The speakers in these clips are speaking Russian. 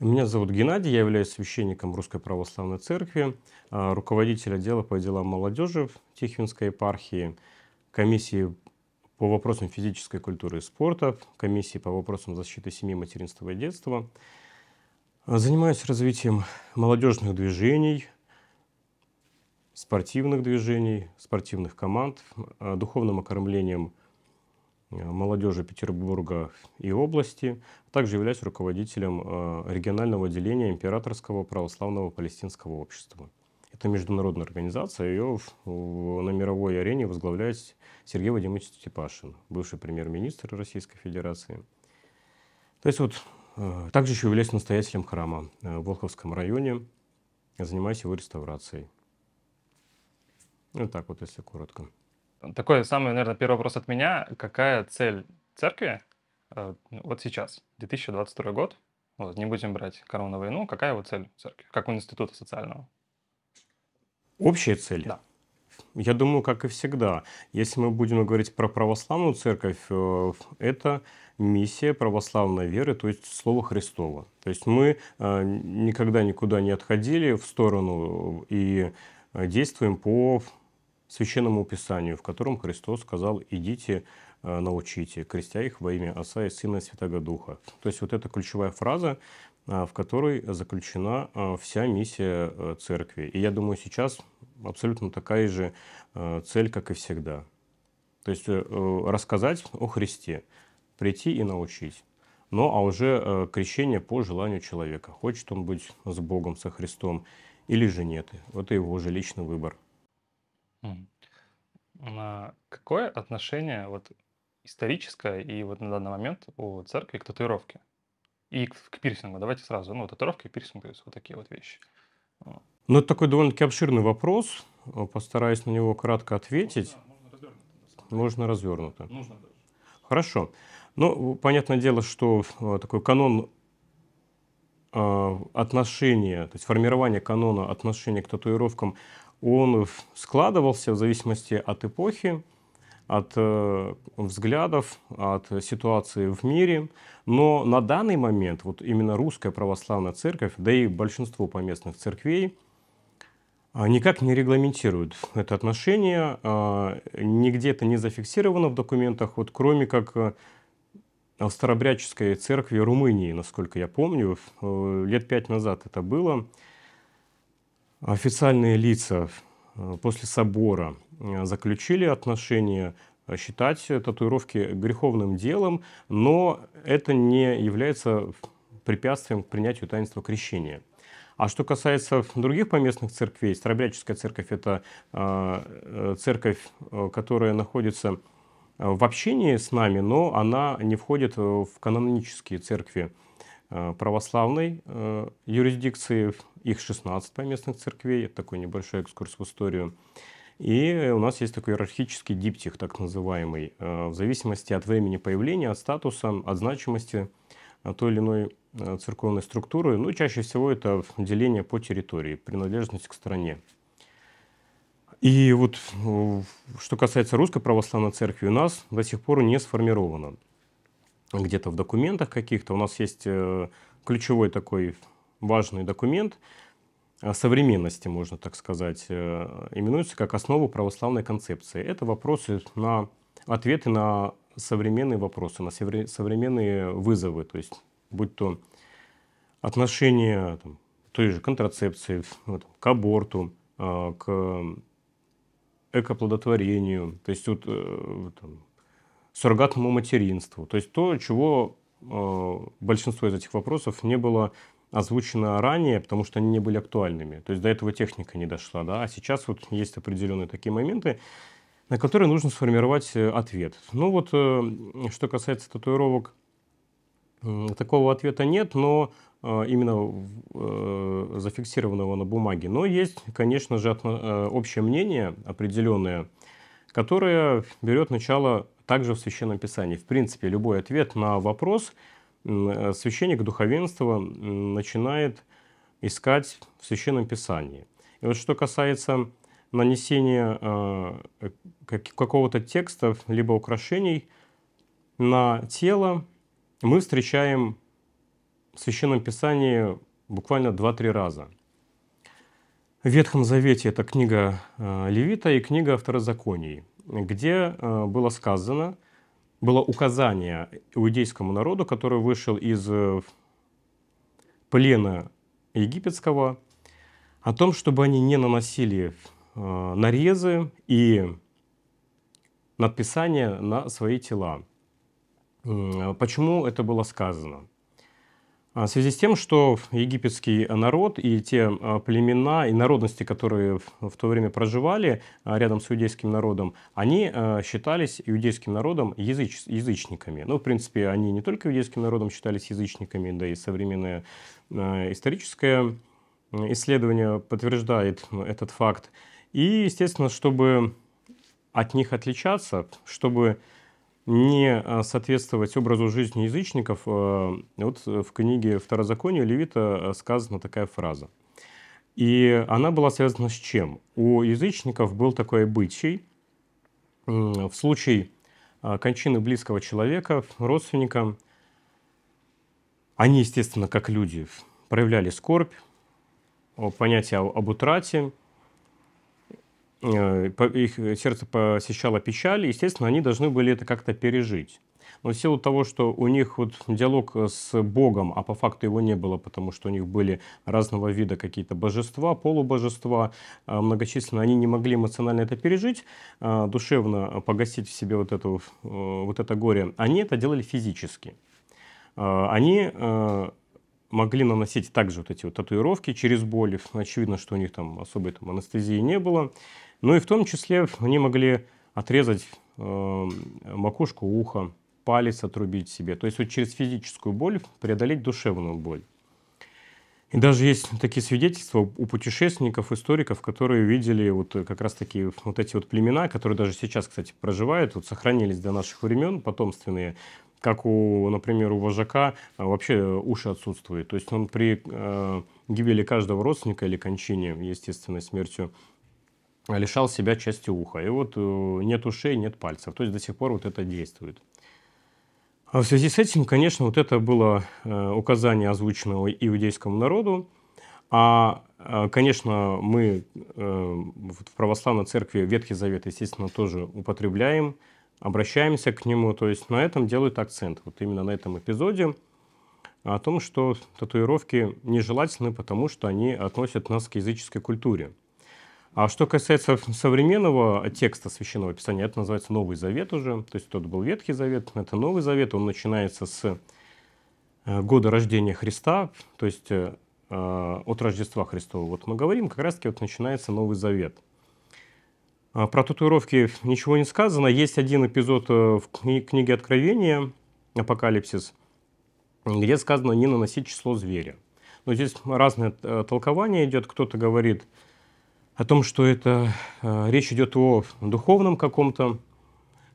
Меня зовут Геннадий, я являюсь священником Русской Православной Церкви, а, руководитель отдела по делам молодежи в Тихвинской епархии, комиссии по вопросам физической культуры и спорта, комиссии по вопросам защиты семьи, материнства и детства. Занимаюсь развитием молодежных движений, спортивных движений, спортивных команд, а, духовным окормлением – Э, молодежи Петербурга и области, а также являюсь руководителем э, регионального отделения Императорского православного палестинского общества. Это международная организация, ее на мировой арене возглавляет Сергей Вадимович Степашин, бывший премьер-министр Российской Федерации. То есть вот э, также еще являюсь настоятелем храма в Волховском районе, занимаюсь его реставрацией. Вот так вот, если коротко. Такой самый, наверное, первый вопрос от меня. Какая цель церкви э, вот сейчас, 2022 год? Вот, не будем брать корону войну. Какая его цель церкви, как у института социального? Общая цель? Да. Я думаю, как и всегда, если мы будем говорить про православную церковь, э, это миссия православной веры, то есть Слово Христово. То есть мы э, никогда никуда не отходили в сторону и действуем по Священному Писанию, в котором Христос сказал «идите, э, научите, крестя их во имя Отца и Сына и Святого Духа». То есть вот эта ключевая фраза, э, в которой заключена э, вся миссия церкви. И я думаю, сейчас абсолютно такая же цель, как и всегда. То есть рассказать о Христе, прийти и научить. Ну а уже крещение по желанию человека. Хочет он быть с Богом, со Христом или же нет. Это его уже личный выбор. На какое отношение вот историческое и вот на данный момент у церкви к татуировке и к, к пирсингу? Давайте сразу. Ну, татуировка и пирсинг, то есть вот такие вот вещи. Ну, это такой довольно-таки обширный вопрос. Постараюсь на него кратко ответить. Можно развернуто. Нужно Хорошо. Ну, понятное дело, что э, такой канон э, отношения, то есть формирование канона отношения к татуировкам он складывался в зависимости от эпохи, от э, взглядов, от ситуации в мире. Но на данный момент вот именно русская православная церковь, да и большинство поместных церквей, а, никак не регламентируют это отношение. А, нигде это не зафиксировано в документах, вот кроме как э, в Старобрядческой церкви Румынии, насколько я помню, э, лет пять назад это было – официальные лица э, после собора э, заключили отношения, э, считать татуировки греховным делом, но это не является препятствием к принятию таинства крещения. А что касается других поместных церквей, Старобряческая церковь – это э, церковь, которая находится в общении с нами, но она не входит в канонические церкви православной э, юрисдикции их 16 поместных церквей. Это такой небольшой экскурс в историю. И у нас есть такой иерархический диптих, так называемый. Э, в зависимости от времени появления, от статуса, от значимости э, той или иной э, церковной структуры. Ну, чаще всего это деление по территории, принадлежность к стране. И вот что касается Русской Православной Церкви, у нас до сих пор не сформировано. Где-то в документах каких-то у нас есть ключевой такой важный документ э, современности, можно так сказать, э, именуется как основу православной концепции. Это вопросы на ответы на современные вопросы, на современные вызовы, то есть будь то отношение там, той же контрацепции, вот, ну, к аборту, э, к экоплодотворению, то есть вот, там, суррогатному материнству, то есть то, чего большинство из этих вопросов не было озвучено ранее, потому что они не были актуальными. То есть до этого техника не дошла, да, а сейчас вот есть определенные такие моменты, на которые нужно сформировать э, ответ. Ну вот, э, что касается татуировок, такого ответа нет, но э, именно зафиксированного на бумаге. Но есть, конечно же, общее мнение определенное, которое берет начало также в Священном Писании. В принципе, любой ответ на вопрос – Э, священник духовенства начинает искать в Священном Писании. И вот что касается нанесения а, э, какого-то текста либо украшений на тело, мы встречаем в Священном Писании буквально 2-3 раза. В Ветхом Завете это книга а, Левита и книга Второзаконий, где а, было сказано – было указание иудейскому народу, который вышел из э, плена египетского, о том, чтобы они не наносили э, нарезы и надписания на свои тела. Э, почему это было сказано? А, в связи с тем, что египетский народ и те а, племена и народности, которые в то время проживали а, рядом с иудейским народом, они считались иудейским народом языч, язычниками. Ну, в принципе, они не только иудейским народом считались язычниками, да и современное историческое исследование подтверждает ну, этот факт. И, естественно, чтобы от них отличаться, чтобы не а, соответствовать образу жизни язычников, э, вот в книге Второзакония Левита э, сказана такая фраза. И она была связана с чем? У язычников был такой обычай. В случае а, кончины близкого человека, родственника, они, естественно, как люди, проявляли скорбь, понятие об утрате – Э, их э, сердце посещала печаль, естественно, они должны были это как-то пережить. Но в силу того, что у них вот диалог э, с Богом, а по факту его не было, потому что у них были разного вида какие-то божества, полубожества, многочисленные, они не могли эмоционально это пережить, душевно погасить в себе вот, эту, вот это горе. Они это делали физически. Они могли наносить также вот эти вот татуировки через боли. Очевидно, что у них там особой там анестезии не было. Ну и в том числе они могли отрезать э, макушку уха, палец отрубить себе. То есть вот через физическую боль преодолеть душевную боль. И даже есть такие свидетельства у путешественников, историков, которые видели вот э, как раз таки вот эти вот племена, которые даже сейчас, кстати, проживают, вот сохранились до наших времен, потомственные, как у, например, у вожака э, вообще э, уши отсутствуют. То есть он при э, гибели каждого родственника или кончине, естественной смертью, лишал себя части уха. И вот э, нет ушей, нет пальцев. То есть до сих пор вот это действует. А в связи с этим, конечно, вот это было э, указание, озвученного иудейскому народу. А, э, конечно, мы в православной церкви Ветхий Завет, естественно, тоже употребляем, обращаемся к нему. То есть на этом делают акцент, вот именно на этом эпизоде, о том, что татуировки нежелательны, потому что они относят нас к языческой культуре. А что касается современного текста Священного Писания, это называется Новый Завет уже. То есть тот был Ветхий Завет, это Новый Завет. Он начинается с э, года рождения Христа, то есть э, э, от Рождества Христова. Вот мы говорим, как раз-таки вот начинается Новый Завет. А про татуировки ничего не сказано. Есть один эпизод э, в книге Откровения, Апокалипсис, где сказано не наносить число зверя. Но здесь разное толкование идет. Кто-то говорит, о том, что это э, речь идет о духовном каком-то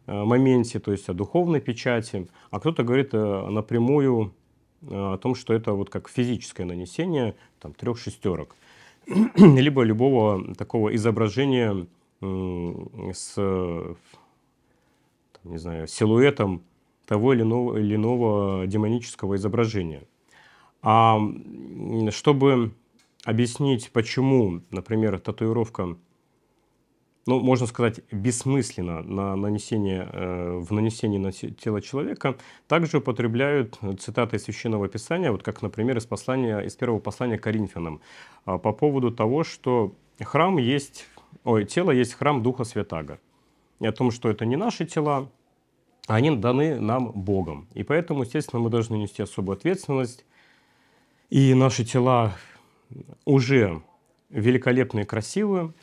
э, моменте, то есть о духовной печати, а кто-то говорит э, напрямую о том, что это вот как физическое нанесение там, трех шестерок, либо любого такого изображения с там, не знаю, силуэтом того или иного, или иного демонического изображения. А чтобы объяснить, почему, например, татуировка, ну, можно сказать, бессмысленно на нанесение, э, в нанесении на тело человека, также употребляют цитаты из Священного Писания, вот как, например, из, послания, из первого послания Коринфянам, э, по поводу того, что храм есть, ой, тело есть храм Духа Святаго, и о том, что это не наши тела, а они даны нам Богом. И поэтому, естественно, мы должны нести особую ответственность. И наши тела уже великолепную и красивую,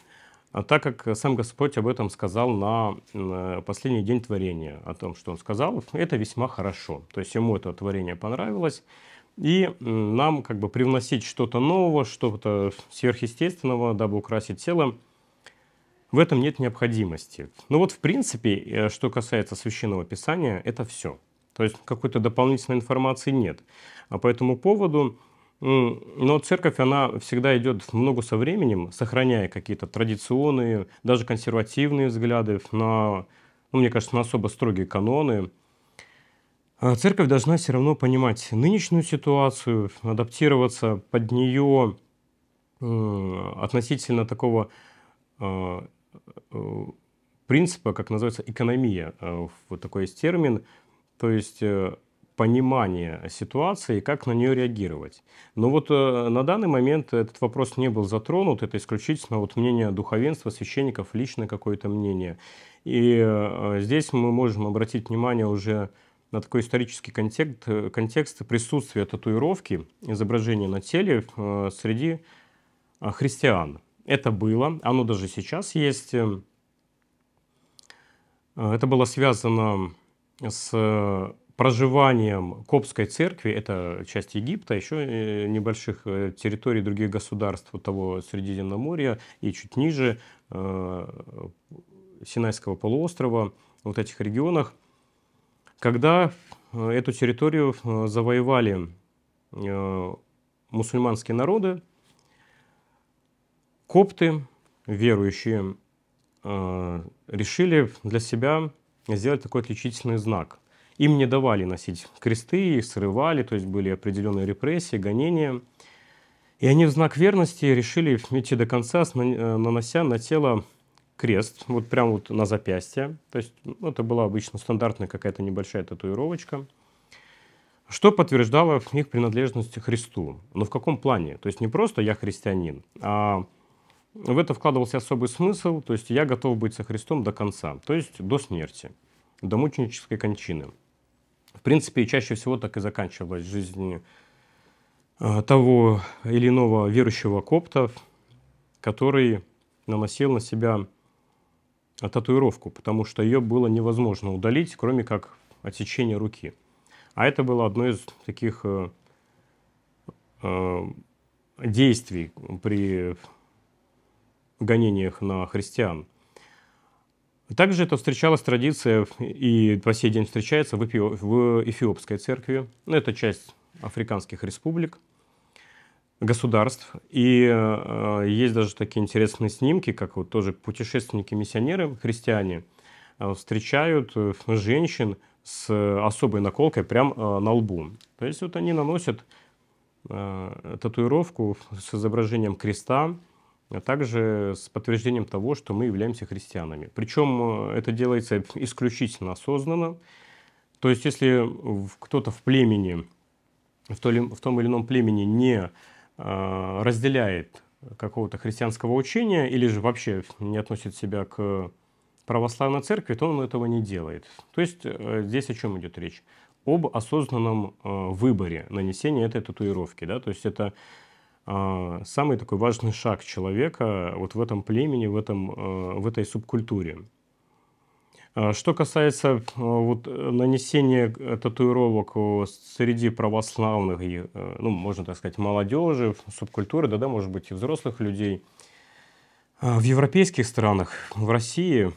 а так как сам Господь об этом сказал на э, последний день творения, о том, что Он сказал, это весьма хорошо. То есть Ему это творение понравилось, и нам как бы привносить что-то нового, что-то сверхъестественного, дабы украсить тело, в этом нет необходимости. Ну вот, в принципе, э, что касается Священного Писания, это все. То есть какой-то дополнительной информации нет. А по этому поводу но церковь, она всегда идет в много со временем, сохраняя какие-то традиционные, даже консервативные взгляды на, ну, мне кажется, на особо строгие каноны. А церковь должна все равно понимать нынешнюю ситуацию, адаптироваться под нее относительно такого а, э, принципа, как называется экономия. Э, вот такой есть термин. То есть э, понимание ситуации и как на нее реагировать. Но вот э, на данный момент этот вопрос не был затронут, это исключительно вот мнение духовенства, священников, личное какое-то мнение. И э, здесь мы можем обратить внимание уже на такой исторический контекст, контекст присутствия татуировки, изображения на теле э, среди э, христиан. Это было, оно даже сейчас есть. Э, это было связано с э, проживанием Копской церкви, это часть Египта, еще э, небольших э, территорий других государств того Средиземноморья и чуть ниже э, Синайского полуострова, вот этих регионах, когда эту территорию завоевали мусульманские народы, копты, верующие, решили для себя сделать такой отличительный знак – им не давали носить кресты, их срывали, то есть были определенные репрессии, гонения. И они в знак верности решили идти до конца, э, нанося на тело крест, вот прямо вот на запястье. То есть ну, это была обычно стандартная какая-то небольшая татуировочка, что подтверждало их принадлежность Христу. Но в каком плане? То есть не просто «я христианин», а в это вкладывался особый смысл, то есть я готов быть со Христом до конца, то есть до смерти, до мученической кончины. В принципе, чаще всего так и заканчивалась жизнь э, того или иного верующего копта, который наносил на себя э, татуировку, потому что ее было невозможно удалить, кроме как отсечения руки. А это было одно из таких э, действий при гонениях на христиан. Также это встречалась традиция, и по сей день встречается в, Эфи... в Эфиопской церкви. Ну, это часть африканских республик, государств. И э, есть даже такие интересные снимки, как вот тоже путешественники-миссионеры, христиане, э, встречают э, женщин с особой наколкой прям э, на лбу. То есть вот они наносят э, татуировку с изображением креста, а также с подтверждением того, что мы являемся христианами. Причем э, это делается исключительно осознанно. То есть, если кто-то в племени, в том или ином племени не э, разделяет какого-то христианского учения или же вообще не относит себя к православной церкви, то он этого не делает. То есть э, здесь о чем идет речь? Об осознанном выборе нанесения этой татуировки. Да? То есть это а, самый такой важный шаг человека вот в этом племени, в, этом, э, в этой субкультуре. А, что касается э, вот, э, нанесения татуировок среди православных, ну, можно так сказать, молодежи, субкультуры, да, да, может быть, и взрослых людей, а, в европейских странах, в России,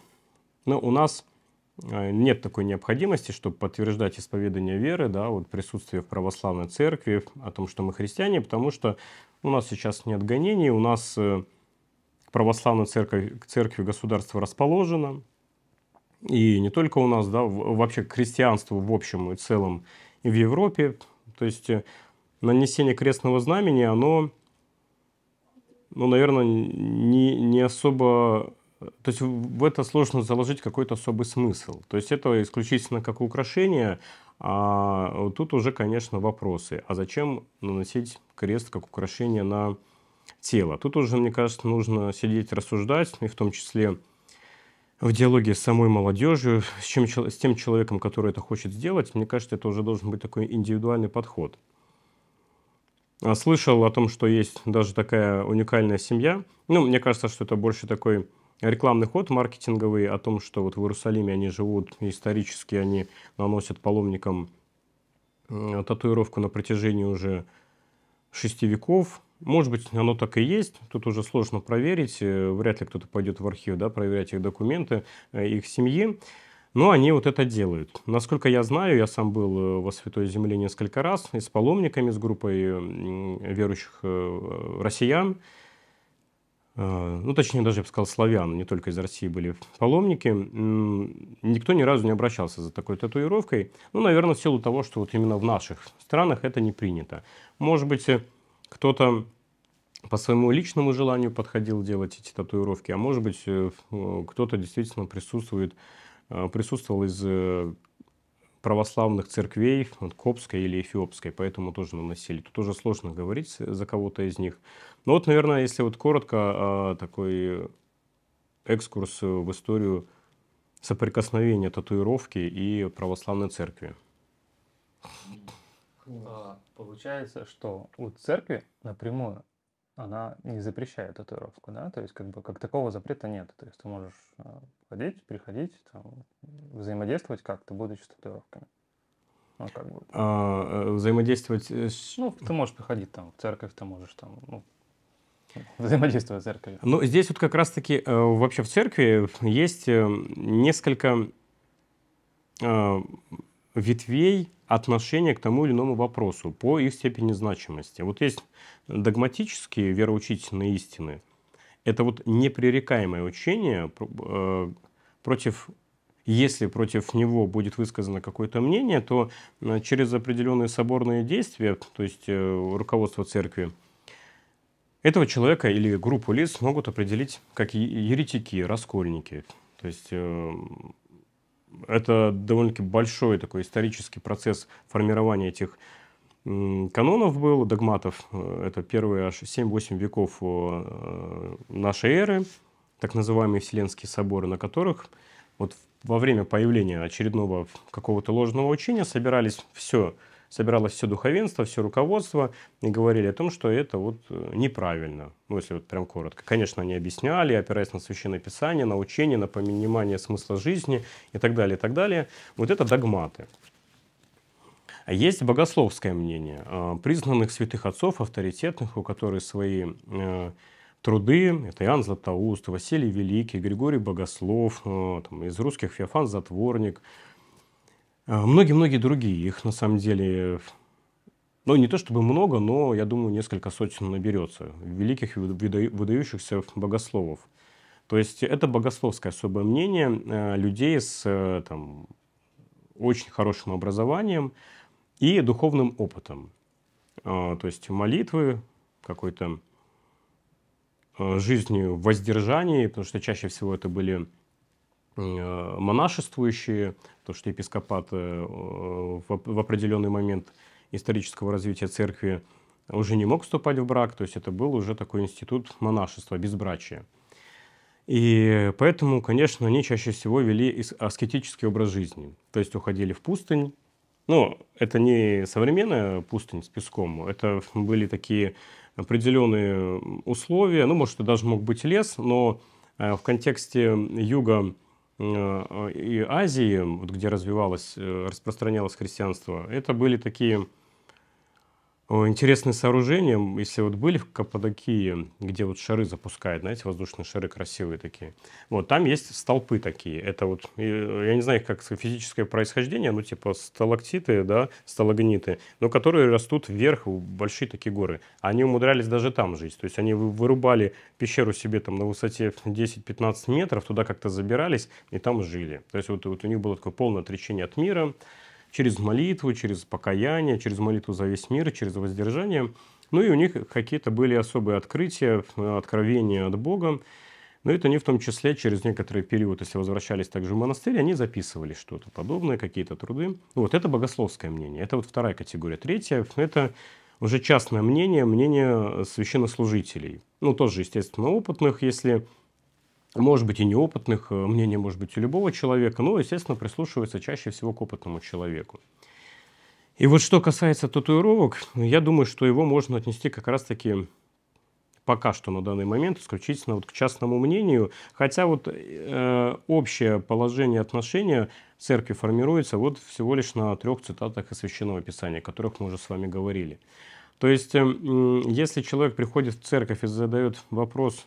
ну, у нас нет такой необходимости, чтобы подтверждать исповедание веры, да, вот присутствие в православной церкви, о том, что мы христиане, потому что у нас сейчас нет гонений, у нас э, православная церковь, церковь государства расположена, И не только у нас, да, вообще к христианству в общем и целом и в Европе. То есть э, нанесение крестного знамени, оно, ну, наверное, не, не особо... То есть в это сложно заложить какой-то особый смысл. То есть это исключительно как украшение, а тут уже, конечно, вопросы. А зачем наносить крест как украшение на тело. Тут уже, мне кажется, нужно сидеть рассуждать, и в том числе в диалоге с самой молодежью, с, чем, с тем человеком, который это хочет сделать. Мне кажется, это уже должен быть такой индивидуальный подход. А слышал о том, что есть даже такая уникальная семья. Ну, мне кажется, что это больше такой рекламный ход маркетинговый о том, что вот в Иерусалиме они живут, исторически они наносят паломникам э, татуировку на протяжении уже шестевиков. Может быть, оно так и есть, тут уже сложно проверить, э, вряд ли кто-то пойдет в архив да, проверять их документы, э, их семьи. Но они вот это делают. Насколько я знаю, я сам был э, во Святой Земле несколько раз и с паломниками, с группой верующих россиян, Э, ну, точнее, даже, я бы сказал, славян, не только из России были паломники, никто ни разу не обращался за такой татуировкой. Ну, наверное, в силу того, что вот именно в наших странах это не принято. Может быть, э, кто-то по своему личному желанию подходил делать эти татуировки, а может быть, э, кто-то действительно присутствует, присутствовал из православных церквей, вот, копской или эфиопской, поэтому тоже наносили. Тут тоже сложно говорить за кого-то из них. Но вот, наверное, если вот коротко а, такой экскурс в историю соприкосновения татуировки и православной церкви. А получается, что у церкви напрямую она не запрещает татуировку, да, то есть как бы как такого запрета нет, то есть ты можешь а, ходить, приходить, там, взаимодействовать как-то, будучи с татуировками. Ну, как бы. А, э, взаимодействовать э, с... Ну, ты можешь приходить там в церковь, ты можешь там, ну, взаимодействовать с церковью. Ну, здесь вот как раз-таки э, вообще в церкви есть несколько ветвей отношения к тому или иному вопросу по их степени значимости. Вот есть догматические вероучительные истины. Это вот непререкаемое учение э, против если против него будет высказано какое-то мнение, то э, через определенные соборные действия, то есть э, руководство церкви, этого человека или группу лиц могут определить как еретики, раскольники. То есть это довольно-таки большой такой исторический процесс формирования этих канонов был, догматов. Э, это первые аж 7-8 веков э, нашей эры, так называемые Вселенские соборы, на которых вот во время появления очередного какого-то ложного учения собирались все – собиралось все духовенство, все руководство и говорили о том, что это вот э, неправильно, ну если вот прям коротко. Конечно, они объясняли, опираясь на священное писание, на учение, на понимание смысла жизни и так далее, и так далее. Вот это догматы. А есть богословское мнение а, признанных святых отцов, авторитетных, у которых свои э, труды, это Иоанн Златоуст, Василий Великий, Григорий Богослов, э, там, из русских Феофан Затворник, а, многие-многие другие. Их на самом деле, ну не то чтобы много, но я думаю несколько сотен наберется. Великих выдающихся богословов. То есть это богословское особое мнение а, людей с э, там, очень хорошим образованием и духовным опытом. А, то есть молитвы, какой-то жизнью в воздержании, потому что чаще всего это были Э, монашествующие, потому что епископат э, в определенный момент исторического развития церкви уже не мог вступать в брак, то есть это был уже такой институт монашества, безбрачия. И поэтому, конечно, они чаще всего вели аскетический образ жизни. То есть уходили в пустынь. Ну, это не современная пустынь с песком, это были такие определенные условия. Ну, может, это даже мог быть лес, но э, в контексте юга Э, и Азии, вот где развивалось, э, распространялось христианство, это были такие Э, интересные сооружения, если вот были в Каппадокии, где вот шары запускают, знаете, воздушные шары красивые такие, вот там есть столпы такие. Это вот, э, я не знаю, как физическое происхождение, ну типа сталактиты, да, сталагниты, но которые растут вверх, большие такие горы. Они умудрялись даже там жить. То есть они вырубали пещеру себе там на высоте 10-15 метров, туда как-то забирались и там жили. То есть вот, вот у них было такое полное отречение от мира, через молитву, через покаяние, через молитву за весь мир, через воздержание. Ну и у них какие-то были особые открытия, э, откровения от Бога. Но ну, это они в том числе через некоторый период, если возвращались также в монастырь, они записывали что-то подобное, какие-то труды. Вот это богословское мнение. Это вот вторая категория. Третья – это уже частное мнение, мнение священнослужителей. Ну, тоже, естественно, опытных, если может быть, и неопытных, э, мнение может быть у любого человека, но, естественно, прислушивается чаще всего к опытному человеку. И вот что касается татуировок, я думаю, что его можно отнести как раз-таки пока что на данный момент исключительно вот к частному мнению, хотя вот э, общее положение отношения церкви формируется вот всего лишь на трех цитатах из Священного Писания, о которых мы уже с вами говорили. То есть, э, если человек приходит в церковь и задает вопрос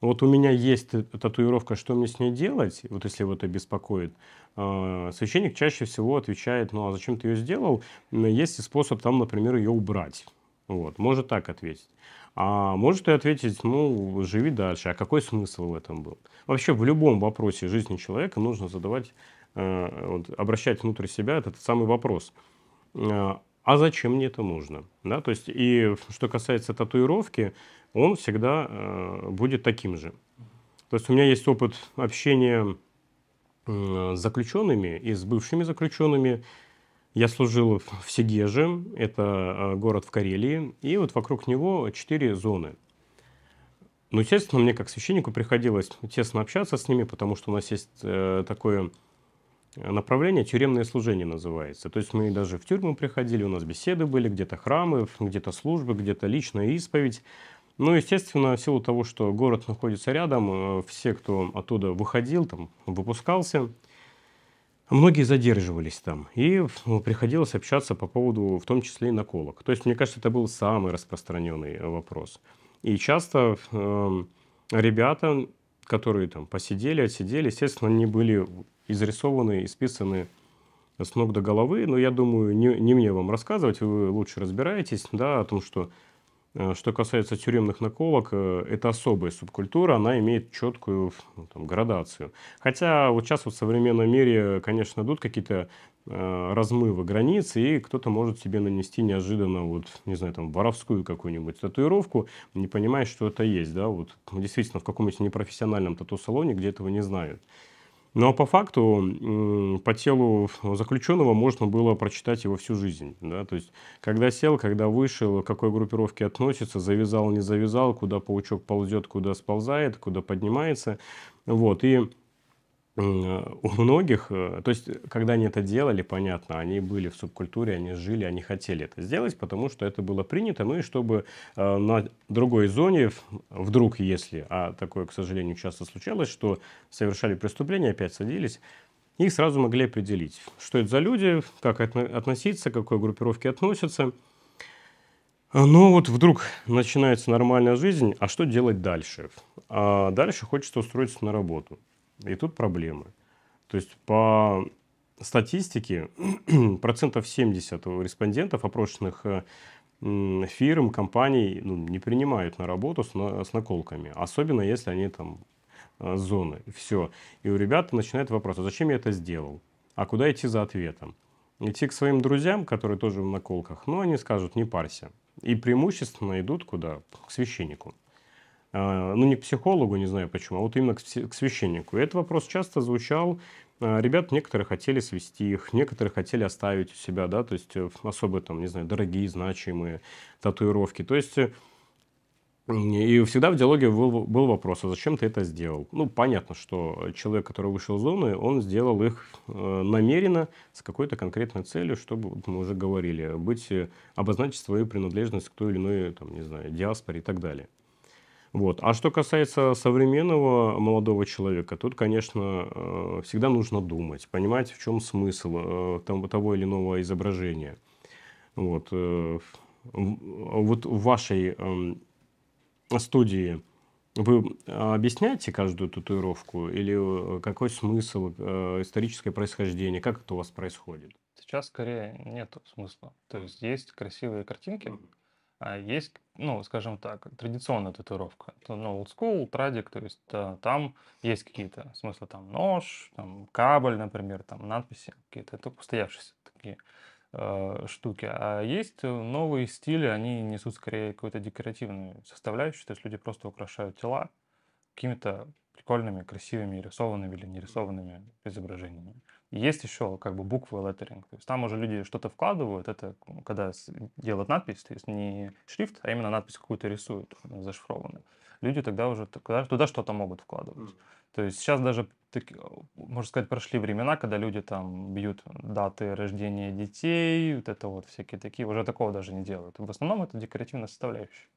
вот у меня есть татуировка, что мне с ней делать, вот если его это беспокоит, а, священник чаще всего отвечает, ну а зачем ты ее сделал? Есть способ там, например, ее убрать. Вот, может так ответить. А может и ответить, ну, живи дальше. А какой смысл в этом был? Вообще в любом вопросе жизни человека нужно задавать, э, вот, обращать внутрь себя этот самый вопрос. А, а зачем мне это нужно? Да, то есть, и что касается татуировки, он всегда э, будет таким же. То есть у меня есть опыт общения э, с заключенными и с бывшими заключенными. Я служил в Сегеже, это э, город в Карелии, и вот вокруг него четыре зоны. Ну, естественно, мне как священнику приходилось тесно общаться с ними, потому что у нас есть э, такое направление тюремное служение называется. То есть мы даже в тюрьму приходили, у нас беседы были, где-то храмы, где-то службы, где-то личная исповедь. Ну, естественно, в силу того, что город находится рядом, э, все, кто оттуда выходил, там, выпускался, многие задерживались там. И ну, приходилось общаться по поводу, в том числе, и наколок. То есть, мне кажется, это был самый распространенный вопрос. И часто э, ребята которые там посидели, отсидели, естественно, они были изрисованы, исписаны с ног до головы, но я думаю, не, не мне вам рассказывать, вы лучше разбираетесь, да, о том, что э, что касается тюремных наколок, э, это особая субкультура, она имеет четкую ну, там, градацию. Хотя вот сейчас вот в современном мире, конечно, идут какие-то Э, размыва границ, и кто-то может себе нанести неожиданно, вот, не знаю, там, воровскую какую-нибудь татуировку, не понимая, что это есть, да, вот, ну, действительно, в каком-нибудь непрофессиональном тату-салоне, где этого не знают. Ну а по факту по телу заключенного можно было прочитать его всю жизнь. Да? То есть, когда сел, когда вышел, к какой группировке относится, завязал, не завязал, куда паучок ползет, куда сползает, куда поднимается. Вот. И Э, у многих, э, то есть, когда они это делали, понятно, они были в субкультуре, они жили, они хотели это сделать, потому что это было принято, ну и чтобы э, на другой зоне, вдруг если, а такое, к сожалению, часто случалось, что совершали преступление, опять садились, их сразу могли определить, что это за люди, как относиться, к какой группировке относятся. А, Но ну вот вдруг начинается нормальная жизнь, а что делать дальше? А дальше хочется устроиться на работу. И тут проблемы. То есть по статистике процентов 70 респондентов, опрошенных э, фирм, компаний, ну, не принимают на работу с, на, с наколками. Особенно если они там э, зоны. Все. И у ребят начинает вопрос, а зачем я это сделал? А куда идти за ответом? Идти к своим друзьям, которые тоже в наколках, но ну, они скажут, не парься. И преимущественно идут куда? К священнику. А, ну не к психологу, не знаю почему, а вот именно к, священнику. И этот вопрос часто звучал. А, Ребят, некоторые хотели свести их, некоторые хотели оставить у себя, да, то есть э, особо там, не знаю, дорогие, значимые татуировки. То есть э, и всегда в диалоге был, был вопрос, а зачем ты это сделал? Ну, понятно, что человек, который вышел из зоны, он сделал их э, намеренно, с какой-то конкретной целью, чтобы, мы уже говорили, быть, обозначить свою принадлежность к той или иной, там, не знаю, диаспоре и так далее. Вот. А что касается современного молодого человека, тут, конечно, э, всегда нужно думать, понимать, в чем смысл э, того или иного изображения. Вот, э, вот в вашей эм, студии вы объясняете каждую татуировку или какой смысл, историческое происхождение, как это у вас происходит? Сейчас скорее нет смысла. То есть есть красивые картинки, mm-hmm а есть, ну, скажем так, традиционная татуировка. Это, ну, old school, традик, то есть э, там есть какие-то, в смысле, там нож, там кабель, например, там надписи какие-то, это устоявшиеся такие э, штуки. А есть новые стили, они несут скорее какую-то декоративную составляющую, то есть люди просто украшают тела какими-то прикольными, красивыми, рисованными или нерисованными изображениями. Есть еще как бы буквы леттеринг. То есть там уже люди что-то вкладывают. Это ну, когда делают надпись, то есть не шрифт, а именно надпись какую-то рисуют, зашифрованную. Люди тогда уже туда, туда что-то могут вкладывать. То есть сейчас даже, так, можно сказать, прошли времена, когда люди там бьют даты рождения детей, вот это вот всякие такие, уже такого даже не делают. В основном это декоративная составляющая.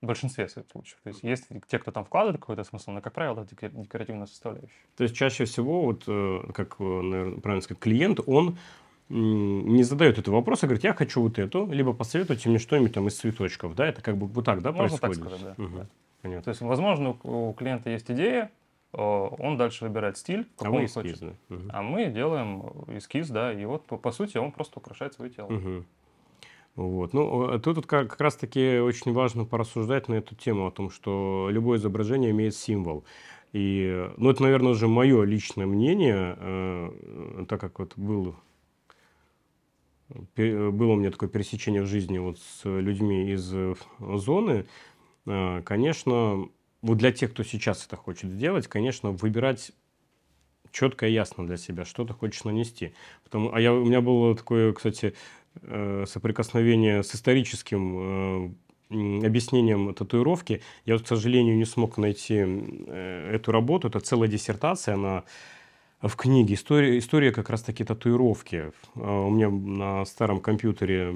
В большинстве своих случаев. То есть есть те, кто там вкладывает какой-то смысл, но, как правило, это декоративная составляющая. То есть чаще всего, вот, э, как, э, наверное, правильно сказать, клиент, он не задает этот вопрос, а говорит, я хочу вот эту, либо посоветуйте мне что-нибудь там из цветочков, да, это как бы вот так, да, Можно происходит? так сказать, да. Угу. да. Понятно. То есть, возможно, у клиента есть идея, э, он дальше выбирает стиль, а какой а мы эскиз, хочет. Да. Угу. А мы делаем эскиз, да, и вот, по, по сути, он просто украшает свое тело. Угу. Вот. Ну, а тут вот как, как раз-таки очень важно порассуждать на эту тему о том, что любое изображение имеет символ. И, ну, это, наверное, уже мое личное мнение, э, так как вот был, пер, было у меня такое пересечение в жизни вот с людьми из э, зоны, э, конечно, вот для тех, кто сейчас это хочет сделать, конечно, выбирать четко и ясно для себя, что ты хочешь нанести. Потому, а я, у меня было такое, кстати, Э, соприкосновение с историческим э, объяснением татуировки. Я, к сожалению, не смог найти э, эту работу. Это целая диссертация, она в книге история, история как раз таки татуировки. А, у меня на старом компьютере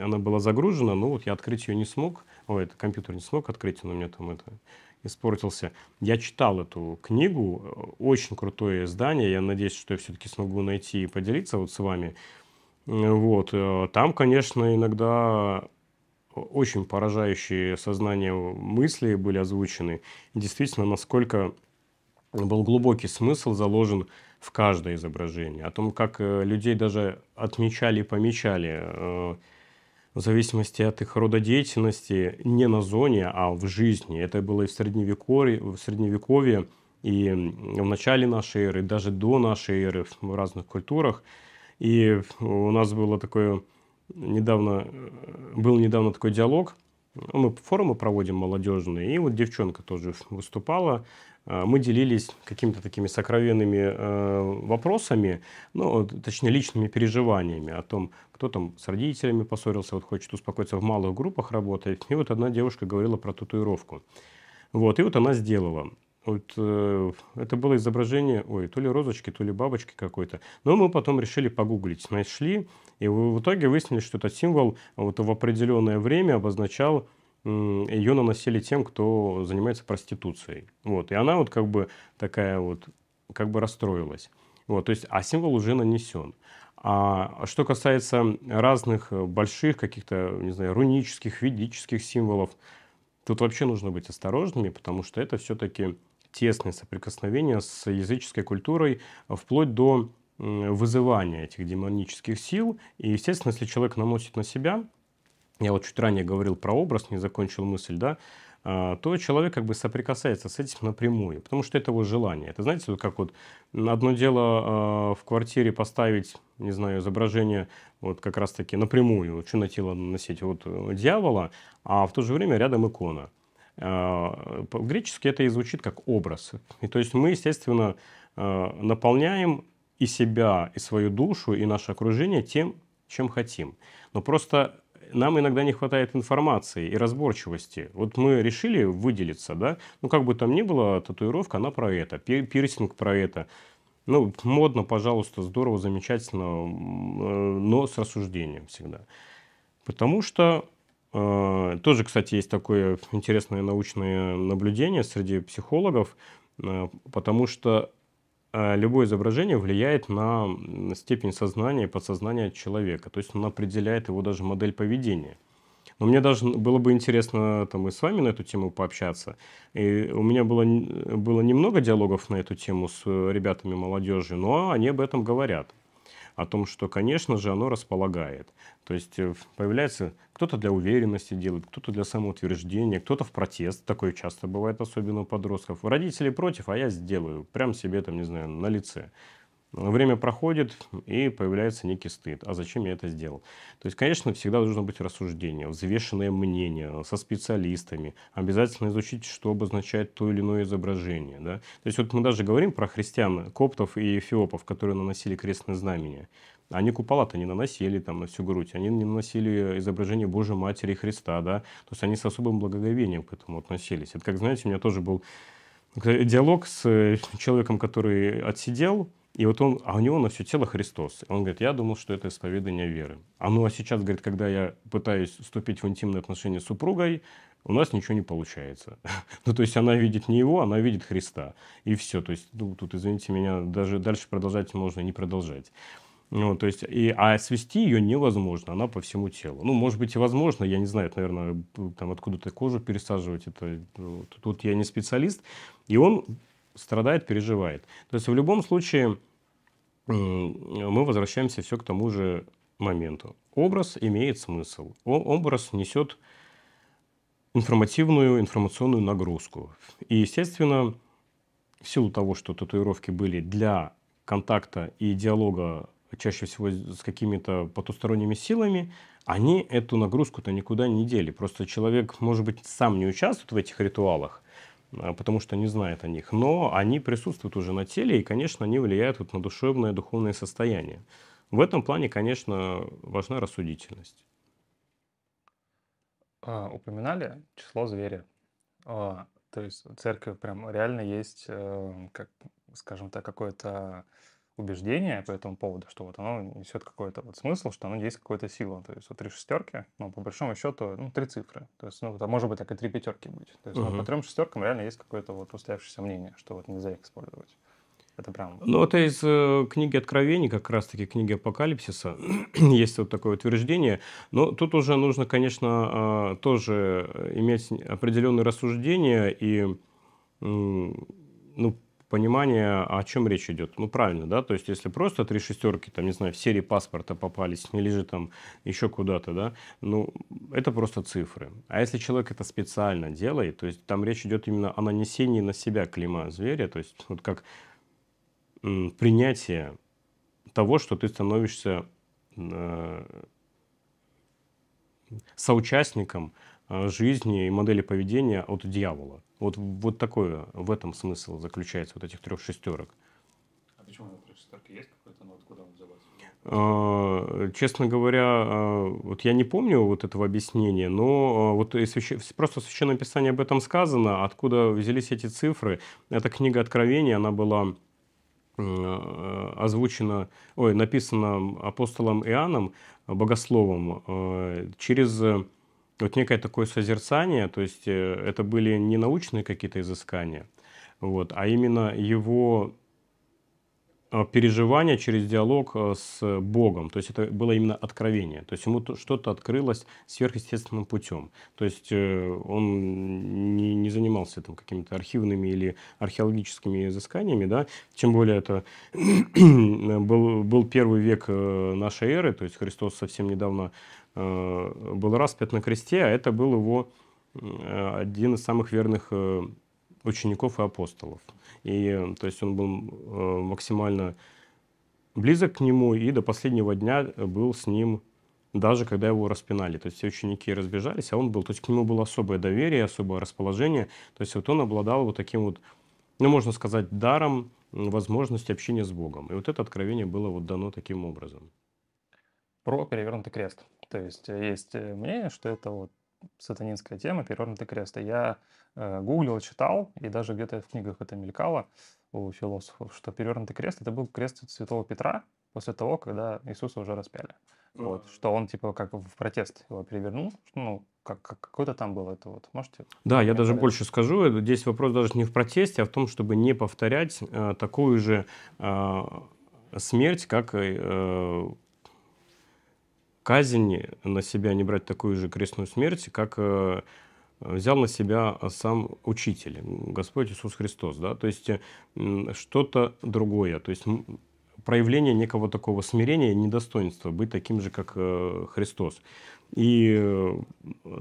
она была загружена, но вот я открыть ее не смог. Ой, это компьютер не смог открыть, он у меня там это испортился. Я читал эту книгу, очень крутое издание. Я надеюсь, что я все-таки смогу найти и поделиться вот с вами. Вот. Э, там, конечно, иногда очень поражающие сознание мысли были озвучены. Действительно, насколько был глубокий смысл заложен в каждое изображение. О том, как э, людей даже отмечали и помечали э, в зависимости от их рода деятельности, не на зоне, а в жизни. Это было и в Средневековье, в Средневековье и в начале нашей эры, и даже до нашей эры в разных культурах – и у нас было такое недавно, э, был недавно такой диалог. Мы форумы проводим молодежные, и вот девчонка тоже выступала. Э, мы делились какими-то такими сокровенными э, вопросами, ну, точнее, личными переживаниями о том, кто там с родителями поссорился, вот хочет успокоиться, в малых группах работать. И вот одна девушка говорила про татуировку. Вот, и вот она сделала. Вот, э, это было изображение, ой, то ли розочки, то ли бабочки какой-то. Но мы потом решили погуглить, нашли, и в итоге выяснили, что этот символ вот в определенное время обозначал ее наносили тем, кто занимается проституцией. Вот. И она вот как бы такая вот, как бы расстроилась. Вот, то есть, а символ уже нанесен. А что касается разных больших каких-то, не знаю, рунических, ведических символов, тут вообще нужно быть осторожными, потому что это все-таки тесное соприкосновение с языческой культурой э, вплоть до вызывания этих демонических сил. И, естественно, если человек наносит на себя, я вот чуть ранее говорил про образ, не закончил мысль, да, э, то человек как бы соприкасается с этим напрямую, потому что это его желание. Это, знаете, вот как вот одно дело э, в квартире поставить, не знаю, изображение вот как раз-таки напрямую, что на тело наносить, вот дьявола, а в то же время рядом икона – Э, По-гречески это и звучит как образ. И то есть мы, естественно, э, наполняем и себя, и свою душу, и наше окружение тем, чем хотим. Но просто нам иногда не хватает информации и разборчивости. Вот мы решили выделиться, да, ну как бы там ни было, татуировка, она про это, пирсинг про это. Ну, модно, пожалуйста, здорово, замечательно, э, но с рассуждением всегда. Потому что Э, тоже, кстати, есть такое интересное научное наблюдение среди психологов, э, потому что э, любое изображение влияет на степень сознания и подсознания человека. То есть он определяет его даже модель поведения. Но мне даже было бы интересно там, и с вами на эту тему пообщаться. И у меня было, было немного диалогов на эту тему с ребятами молодежи, но они об этом говорят о том, что, конечно же, оно располагает. То есть э, появляется кто-то для уверенности делает, кто-то для самоутверждения, кто-то в протест. Такое часто бывает, особенно у подростков. Родители против, а я сделаю. Прям себе там, не знаю, на лице. Время проходит, и появляется некий стыд. А зачем я это сделал? То есть, конечно, всегда должно быть рассуждение, взвешенное мнение со специалистами. Обязательно изучить, что обозначает то или иное изображение. Да? То есть, вот мы даже говорим про христиан, коптов и эфиопов, которые наносили крестное знамение. Они купола-то не наносили там на всю грудь, они не наносили изображение Божьей Матери и Христа, да. То есть они с особым благоговением к этому относились. Это, как знаете, у меня тоже был э, диалог с э, человеком, который отсидел, и вот он, а у него на все тело Христос. он говорит, я думал, что это исповедание веры. А ну а сейчас, говорит, когда я пытаюсь вступить в интимные отношения с супругой, у нас ничего не получается. ну, то есть она видит не его, она видит Христа. И все. То есть, ну, тут, извините меня, даже дальше продолжать можно не продолжать. Ну, то есть, и, а свести ее невозможно, она по всему телу. Ну, может быть, и возможно, я не знаю, это, наверное, там откуда-то кожу пересаживать, это, ну, тут я не специалист. И он страдает, переживает. То есть в любом случае мы возвращаемся все к тому же моменту. Образ имеет смысл. Образ несет информативную, информационную нагрузку. И, естественно, в силу того, что татуировки были для контакта и диалога чаще всего с какими-то потусторонними силами, они эту нагрузку-то никуда не дели. Просто человек, может быть, сам не участвует в этих ритуалах, а, потому что не знает о них, но они присутствуют уже на теле, и, конечно, они влияют вот на душевное, духовное состояние. В этом плане, конечно, важна рассудительность. А, упоминали число зверя. А, то есть церковь прям реально есть, э, как, скажем так, какое-то убеждение по этому поводу, что вот оно несет какой-то вот смысл, что оно есть какая-то сила. То есть вот три шестерки, ну, по большому счету, ну, три цифры. То есть, ну, это может быть, так и три пятерки быть. То есть, угу. ну, по трем шестеркам реально есть какое-то вот устоявшееся мнение, что вот нельзя их использовать. Это прям... Ну, это из э, книги Откровений, как раз-таки книги Апокалипсиса, есть вот такое утверждение. Но тут уже нужно, конечно, э, тоже иметь определенные рассуждения и э, ну, понимание, о чем речь идет. Ну, правильно, да, то есть если просто три шестерки, там, не знаю, в серии паспорта попались или же там еще куда-то, да, ну, это просто цифры. А если человек это специально делает, то есть там речь идет именно о нанесении на себя клима зверя, то есть вот как м, принятие того, что ты становишься э, соучастником э, жизни и модели поведения от дьявола. Вот, вот такое, э, в этом смысл заключается вот этих трех шестерок. А почему на трех шестерке есть какой-то, ну вот куда он взялась? Честно говоря, а, вот я не помню вот этого объяснения, но а, вот просто в Священном Писании об этом сказано, откуда взялись эти цифры. Эта книга Откровения, она была а, озвучена, ой, написана апостолом Иоанном, богословом, через э, вот некое такое созерцание, то есть э, это были не научные какие-то изыскания, вот, а именно его э, переживания через диалог э, с Богом. То есть это было именно откровение. То есть ему что-то открылось сверхъестественным путем. То есть он не, не занимался там какими-то архивными или археологическими изысканиями, да, тем более это был, был первый век нашей эры, то есть Христос совсем недавно Э, был распят на кресте, а это был его э, один из самых верных э, учеников и апостолов. И то есть он был максимально близок к нему и до последнего дня был с ним даже когда его распинали. То есть все ученики разбежались, а он был. То есть к нему было особое доверие, особое расположение. То есть вот он обладал вот таким вот, ну, можно сказать, даром возможности общения с Богом. И вот это откровение было вот дано таким образом про перевернутый крест. То есть э, есть э, мнение, что это вот сатанинская тема, перевернутый крест. И я э, гуглил, читал, и даже где-то в книгах это мелькало у философов, что перевернутый крест — это был крест святого Петра после того, когда Иисуса уже распяли. Mm-hmm. что он типа как в протест его перевернул, ну, как, как какое-то там было это вот, можете? Да, я даже больше скажу, э, здесь вопрос даже не в протесте, а в том, чтобы не повторять э, такую же э, смерть, как э, казнь, на себя не брать такую же крестную смерть, как э, взял на себя сам учитель, Господь Иисус Христос, да, то есть что-то другое, то есть проявление некого такого смирения, недостоинства, быть таким же, как э, Христос. И э,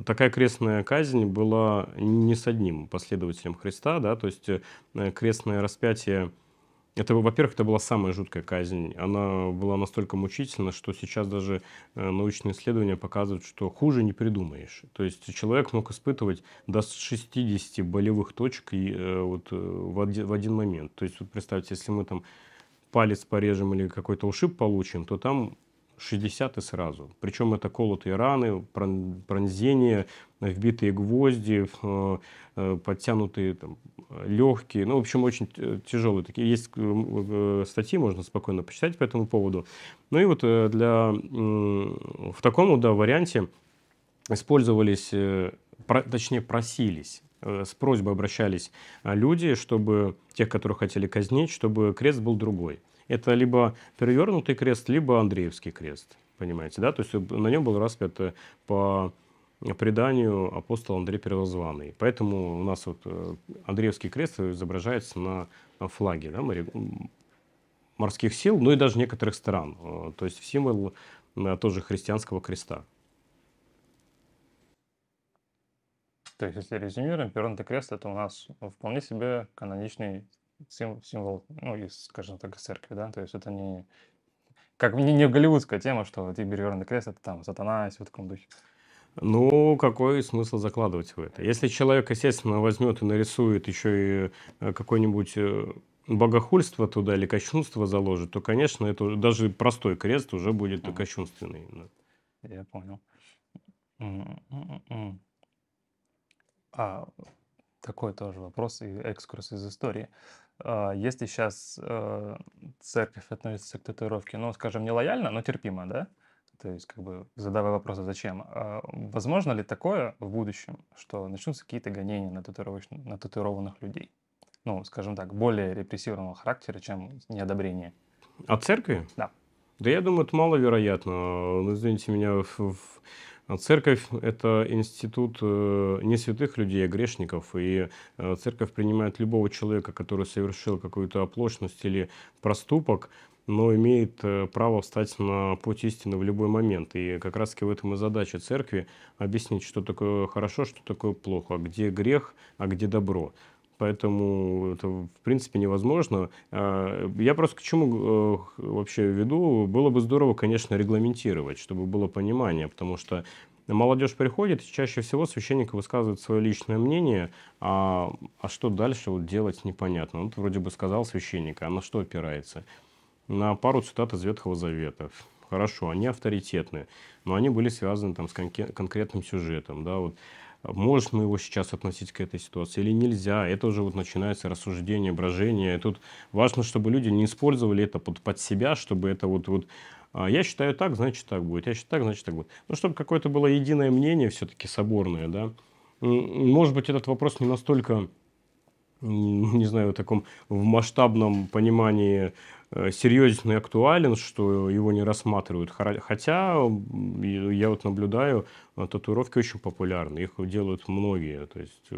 такая крестная казнь была не с одним последователем Христа, да, то есть крестное распятие – это, во-первых, это была самая жуткая казнь. Она была настолько мучительна, что сейчас даже э, научные исследования показывают, что хуже не придумаешь. То есть человек мог испытывать до 60 болевых точек и, э, вот, э, в, один, в один момент. То есть вот представьте, если мы там палец порежем или какой-то ушиб получим, то там 60 и сразу. Причем это колотые раны, пронзение, вбитые гвозди, э, э, подтянутые там, легкие. Ну, в общем, очень тяжелые. Такие есть э, статьи, можно спокойно почитать по этому поводу. Ну и вот для, в таком да, варианте использовались, точнее, просились с просьбой обращались люди, чтобы тех, которых хотели казнить, чтобы крест был другой. Это либо перевернутый крест, либо Андреевский крест, понимаете, да? То есть на нем был распят по преданию апостол Андрей Первозванный. Поэтому у нас вот э, Андреевский крест изображается на флаге да, морских сил, ну и даже некоторых стран. Э, то есть символ э, тоже христианского креста. То есть, если резюмируем, пернатый крест — это у нас вполне себе каноничный символ, ну, из, скажем так, церкви, да? То есть это не... Как не, не голливудская тема, что вот и перевернутый крест — это там сатана и все в таком духе. Ну, какой смысл закладывать в это? Если человек, естественно, возьмет и нарисует еще и э, какой-нибудь э, богохульство туда или кощунство заложит, то, конечно, это даже простой крест уже будет mm. кощунственный. Я понял. Mm -mm а, такой тоже вопрос и экскурс из истории. А, если сейчас э, церковь относится к татуировке, ну, скажем, не лояльно, но терпимо, да? То есть, как бы задавая вопрос, а зачем? А возможно ли такое в будущем, что начнутся какие-то гонения на, татуировоч... на татуированных людей? Ну, скажем так, более репрессивного характера, чем неодобрение. От церкви? Да. Да я думаю, это маловероятно. Ну, извините меня, в... А церковь – это институт э, не святых людей, а грешников. И э, церковь принимает любого человека, который совершил какую-то оплошность или проступок, но имеет э, право встать на путь истины в любой момент. И как раз таки в этом и задача церкви объяснить, что такое хорошо, что такое плохо, а где грех, а где добро. Поэтому это, в принципе, невозможно. А, я просто к чему э, вообще веду. Было бы здорово, конечно, регламентировать, чтобы было понимание, потому что молодежь приходит, чаще всего священник высказывает свое личное мнение, а, а что дальше вот делать непонятно. Вот вроде бы сказал священник, а на что опирается? на пару цитат из Ветхого Завета. Хорошо, они авторитетные, но они были связаны там, с конкретным сюжетом. Да, вот. Можем мы его сейчас относить к этой ситуации или нельзя? Это уже вот начинается рассуждение, брожение. И тут важно, чтобы люди не использовали это под, под себя, чтобы это вот, вот а, я считаю так, значит так будет, я считаю так, значит так будет. Ну, чтобы какое-то было единое мнение все-таки соборное, да. Может быть, этот вопрос не настолько, не знаю, в таком в масштабном понимании Э, серьезен и актуален, что его не рассматривают. Хотя я вот наблюдаю, э, татуировки очень популярны, их делают многие. То есть э,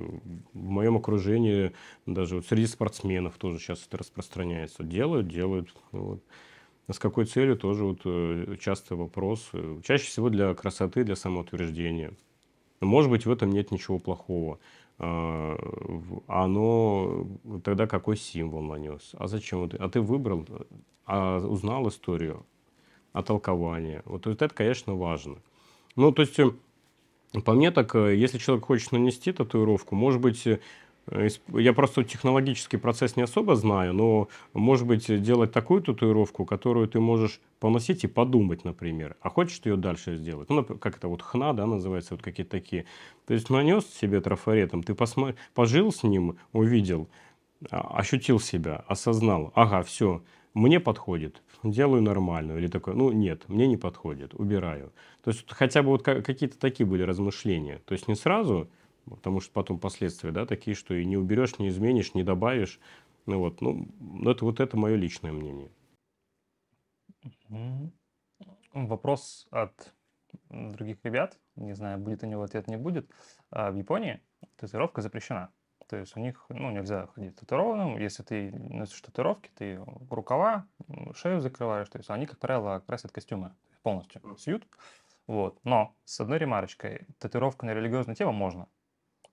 в моем окружении, даже вот среди спортсменов тоже сейчас это распространяется. Делают, делают. Ну вот. А с какой целью тоже вот частый вопрос. Чаще всего для красоты, для самоутверждения. Может быть, в этом нет ничего плохого. А, оно тогда какой символ нанес? А зачем? А ты выбрал, а узнал историю, а толкование. Вот, вот это, конечно, важно. Ну, то есть, э, по мне так, э, если человек хочет нанести татуировку, может быть, э, Э, я просто технологический процесс не особо знаю, но, может быть, делать такую татуировку, которую ты можешь поносить и подумать, например, а хочешь ты ее дальше сделать? Ну, как это вот хна, да, называется, вот какие-то такие. То есть нанес себе трафаретом, ты посмо... пожил с ним, увидел, а, ощутил себя, осознал, ага, все, мне подходит, делаю нормальную. Или такой, ну нет, мне не подходит, убираю. То есть хотя бы вот какие-то такие были размышления. То есть не сразу потому что потом последствия, да, такие, что и не уберешь, не изменишь, не добавишь. Ну вот, ну, ну это вот это мое личное мнение. Вопрос от других ребят. Не знаю, будет у него ответ, не будет. А в Японии татуировка запрещена. То есть у них ну, нельзя ходить татуированным. Если ты носишь татуировки, ты рукава, шею закрываешь. То есть они, как правило, красят костюмы полностью, сьют. Вот. Но с одной ремарочкой, татуировка на религиозную тему можно.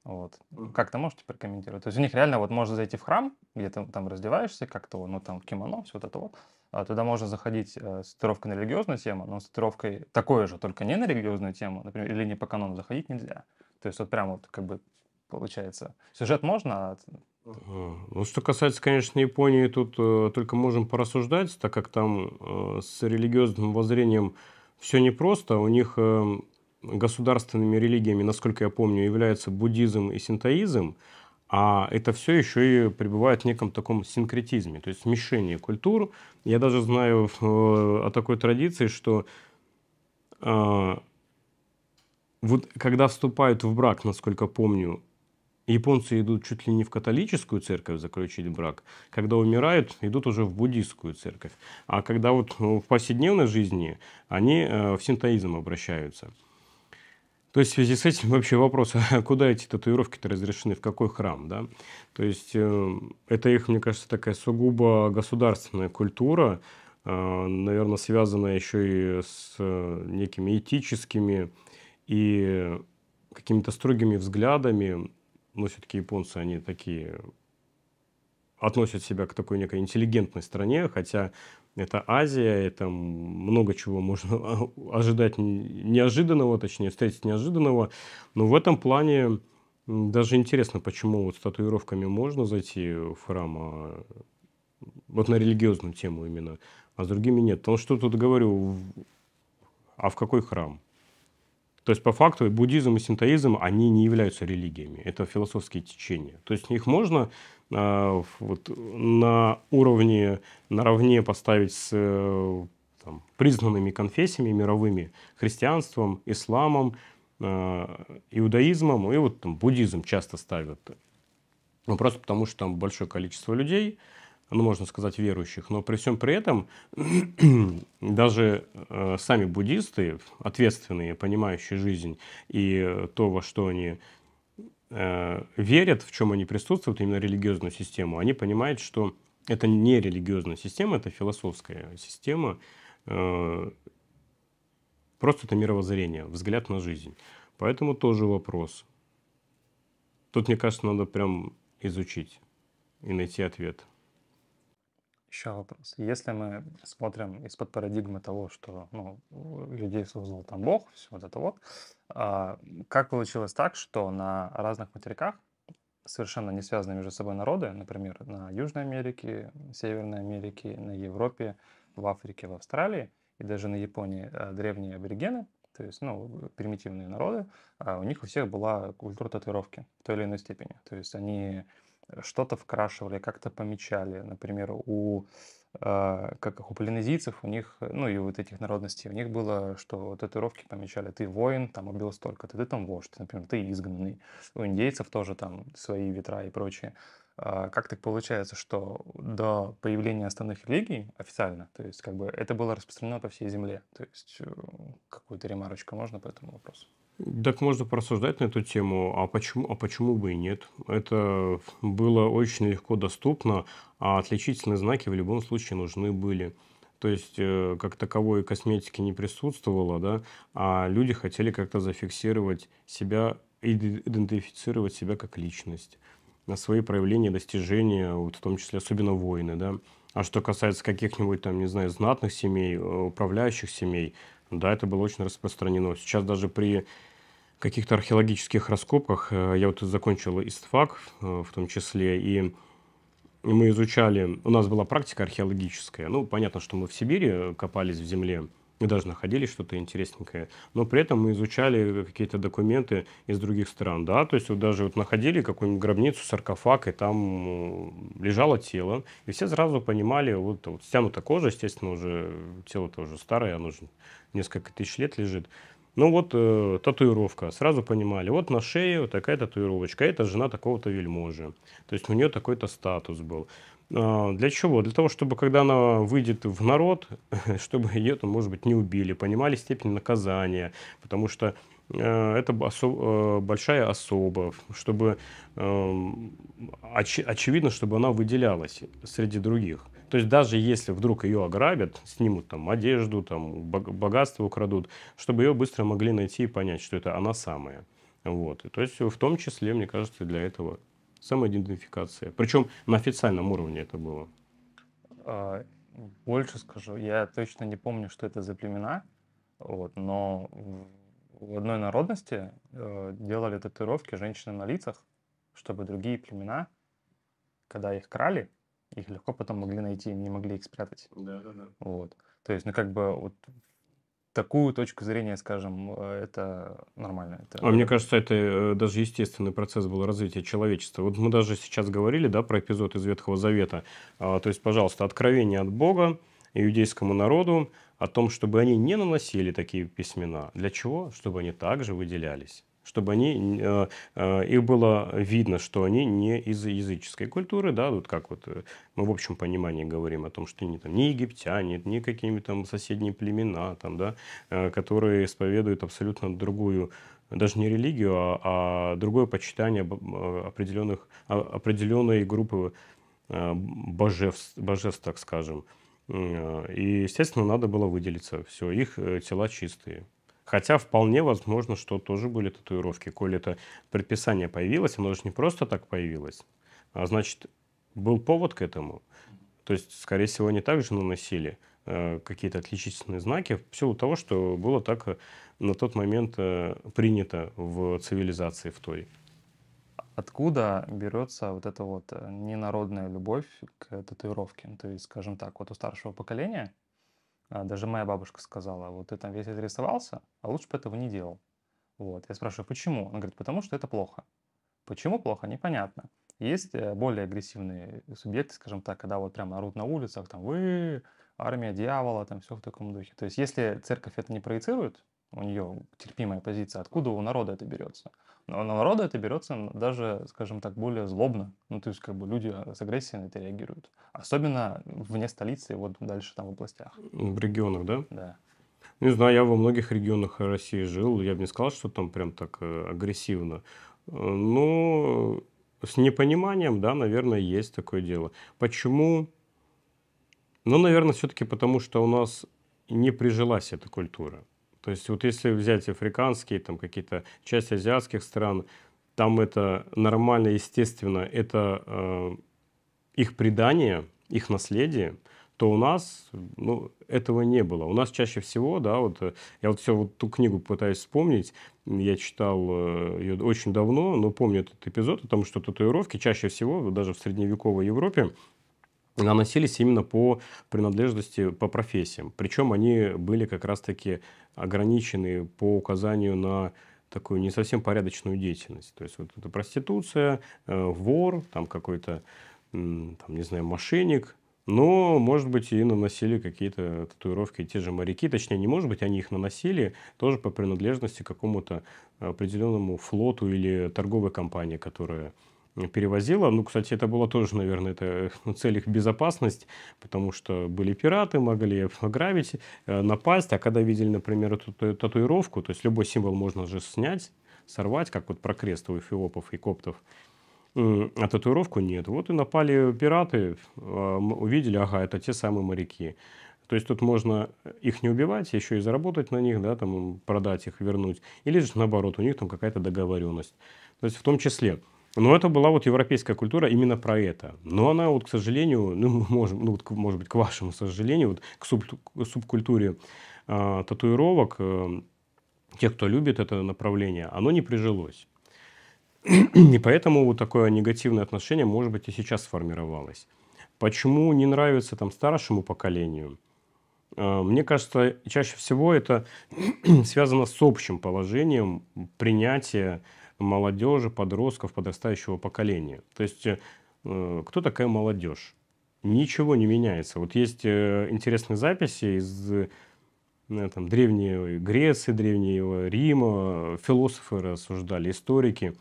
Вот. Как-то можете прокомментировать? То есть у них реально вот можно зайти в храм, где ты там раздеваешься как-то, ну там кимоно, все вот это вот. А туда можно заходить э, с татуировкой на религиозную тему, но с татуировкой такой же, только не на религиозную тему, например, или не по канону заходить нельзя. То есть вот прям вот как бы получается. Сюжет можно, а ну, что касается, конечно, Японии, тут э, только можем порассуждать, так как там э, с религиозным воззрением все непросто. У них э, государственными религиями, насколько я помню, являются буддизм и синтоизм, а это все еще и пребывает в неком таком синкретизме, то есть смешение культур. Я даже знаю э, о такой традиции, что э, вот когда вступают в брак, насколько помню, японцы идут чуть ли не в католическую церковь заключить брак, когда умирают, идут уже в буддийскую церковь, а когда вот э, в повседневной жизни они в синтоизм обращаются – то есть в связи с этим вообще вопрос, а куда эти татуировки-то разрешены, в какой храм, да? То есть э, это их, мне кажется, такая сугубо государственная культура, э, наверное, связанная еще и с э, некими этическими и какими-то строгими взглядами. Но все-таки японцы, они такие относят себя к такой некой интеллигентной стране, хотя это Азия, это много чего можно ожидать неожиданного, точнее, встретить неожиданного. Но в этом плане даже интересно, почему вот с татуировками можно зайти в храм, а вот на религиозную тему именно, а с другими нет. Потому что тут говорю, а в какой храм? То есть, по факту, буддизм и синтоизм, они не являются религиями. Это философские течения. То есть, их можно Э, вот, на уровне, наравне поставить с э, там, признанными конфессиями мировыми, христианством, исламом, э, иудаизмом и вот там буддизм часто ставят. Ну, просто потому, что там большое количество людей, ну, можно сказать, верующих. Но при всем при этом даже э, сами буддисты, ответственные, понимающие жизнь и то, во что они Э, верят, в чем они присутствуют, именно религиозную систему, они понимают, что это не религиозная система, это философская система, э, просто это мировоззрение, взгляд на жизнь. Поэтому тоже вопрос. Тут, мне кажется, надо прям изучить и найти ответ. Еще вопрос. Если мы смотрим из-под парадигмы того, что ну, людей создал там Бог, все вот это вот, а, как получилось так, что на разных материках совершенно не связанные между собой народы, например, на Южной Америке, Северной Америке, на Европе, в Африке, в Австралии и даже на Японии э, древние аборигены, то есть, ну, примитивные народы, а, у них у всех была культура татуировки в той или иной степени. То есть они что-то вкрашивали, как-то помечали. Например, у э, как у полинезийцев, у них, ну и вот этих народностей, у них было, что татуировки помечали, ты воин, там убил столько-то, ты там вождь, например, ты изгнанный. У индейцев тоже там свои ветра и прочее. А как так получается, что до появления основных религий официально, то есть как бы это было распространено по всей земле? То есть э, какую-то ремарочку можно по этому вопросу? Так можно порассуждать на эту тему, а почему, а почему бы и нет? Это было очень легко доступно, а отличительные знаки в любом случае нужны были. То есть, э, как таковой косметики не присутствовало, да, а люди хотели как-то зафиксировать себя, идентифицировать себя как личность, на свои проявления, достижения, вот в том числе особенно воины, да. А что касается каких-нибудь там, не знаю, знатных семей, э, управляющих семей, да, это было очень распространено. Сейчас даже при каких-то археологических раскопках. Э, я вот закончил ИСТФАК э, в том числе, и мы изучали, у нас была практика археологическая. Ну, понятно, что мы в Сибири э, копались в земле, мы даже находили что-то интересненькое, но при этом мы изучали какие-то документы из других стран, да, то есть вот даже вот находили какую-нибудь гробницу, саркофаг, и там лежало тело, и все сразу понимали, вот, вот стянута кожа, естественно, уже тело тоже старое, оно уже несколько тысяч лет лежит, ну вот э, татуировка, сразу понимали, вот на шее вот такая татуировочка, а это жена такого-то вельможи. То есть у нее такой-то статус был. Э, для чего? Для того, чтобы когда она выйдет в народ, чтобы ее там, может быть, не убили, понимали степень наказания, потому что э, это осо э, большая особа, чтобы эм, оч очевидно, чтобы она выделялась среди других. То есть даже если вдруг ее ограбят, снимут там одежду, там богатство украдут, чтобы ее быстро могли найти и понять, что это она самая. Вот. И то есть в том числе, мне кажется, для этого самоидентификация. Причем на официальном уровне это было. А, больше скажу, я точно не помню, что это за племена, вот, но в одной народности э, делали татуировки женщины на лицах, чтобы другие племена, когда их крали, их легко потом могли найти, не могли их спрятать. Да, да, да. Вот. То есть, ну как бы вот такую точку зрения, скажем, э, это нормально. Это... А мне кажется, это э, даже естественный процесс был развития человечества. Вот мы даже сейчас говорили, да, про эпизод из Ветхого Завета. А, то есть, пожалуйста, откровение от Бога иудейскому народу о том, чтобы они не наносили такие письмена. Для чего? Чтобы они также выделялись чтобы они, э, э, их было видно, что они не из языческой культуры, да, вот как вот э, мы в общем понимании говорим о том, что они там не египтяне, не какими нибудь там соседние племена, там, да, э, которые исповедуют абсолютно другую даже не религию, а, а другое почитание э, определенных, а, определенной группы э, божеств, божеств, так скажем. И, естественно, надо было выделиться. Все, их тела чистые. Хотя вполне возможно, что тоже были татуировки. Коль это предписание появилось, оно же не просто так появилось, а значит, был повод к этому. То есть, скорее всего, они также наносили э, какие-то отличительные знаки в силу того, что было так э, на тот момент э, принято в цивилизации в той. Откуда берется вот эта вот э, ненародная любовь к татуировке? То есть, скажем так, вот у старшего поколения а, даже моя бабушка сказала, вот ты там весь отрисовался, а лучше бы этого не делал. Вот. Я спрашиваю, почему? Она говорит, потому что это плохо. Почему плохо, непонятно. Есть э, более агрессивные э, субъекты, скажем так, когда вот прям орут на улицах, там, вы, армия дьявола, там все в таком духе. То есть если церковь это не проецирует, у нее терпимая позиция, откуда у народа это берется? Но у народа это берется даже, скажем так, более злобно. Ну, то есть, как бы люди а, с агрессией на это реагируют. Особенно вне столицы вот дальше там в областях. В регионах, да? Да. Не знаю, я во многих регионах России жил, я бы не сказал, что там прям так э, агрессивно. Э, но с непониманием, да, наверное, есть такое дело. Почему? Ну, наверное, все-таки потому, что у нас не прижилась эта культура. То есть вот если взять африканские, там какие-то части азиатских стран, там это нормально, естественно, это э, их предание, их наследие, то у нас ну, этого не было. У нас чаще всего, да, вот э, я вот все вот ту книгу пытаюсь вспомнить, я читал э, ее очень давно, но помню этот эпизод о том, что татуировки чаще всего, даже в средневековой Европе, наносились именно по принадлежности, по профессиям. Причем они были как раз-таки ограничены по указанию на такую не совсем порядочную деятельность. То есть вот это проституция, э, вор, там какой-то, там, не знаю, мошенник, но, может быть, и наносили какие-то татуировки те же моряки. Точнее, не может быть, они их наносили тоже по принадлежности к какому-то определенному флоту или торговой компании, которая перевозила. Ну, кстати, это было тоже, наверное, это э, цель их безопасность, потому что были пираты, могли грабить, э, напасть. А когда видели, например, эту татуировку, то есть любой символ можно же снять, сорвать, как вот про крест у эфиопов и коптов. А татуировку нет. Вот и напали пираты, э, увидели, ага, это те самые моряки. То есть тут можно их не убивать, еще и заработать на них, да, там продать их, вернуть. Или же наоборот, у них там какая-то договоренность. То есть в том числе. Но это была вот европейская культура именно про это. Но она вот, к сожалению, ну, можем, ну, вот, может быть, к вашему сожалению, вот, к, суб, к субкультуре э, татуировок, э, тех, кто любит это направление, оно не прижилось. И поэтому вот такое негативное отношение, может быть, и сейчас сформировалось. Почему не нравится там старшему поколению? А, мне кажется, чаще всего это связано с общим положением принятия молодежи, подростков, подрастающего поколения. То есть, э, кто такая молодежь? Ничего не меняется. Вот есть э, интересные записи из э, там, древней Греции, древнего Рима, философы рассуждали, историки.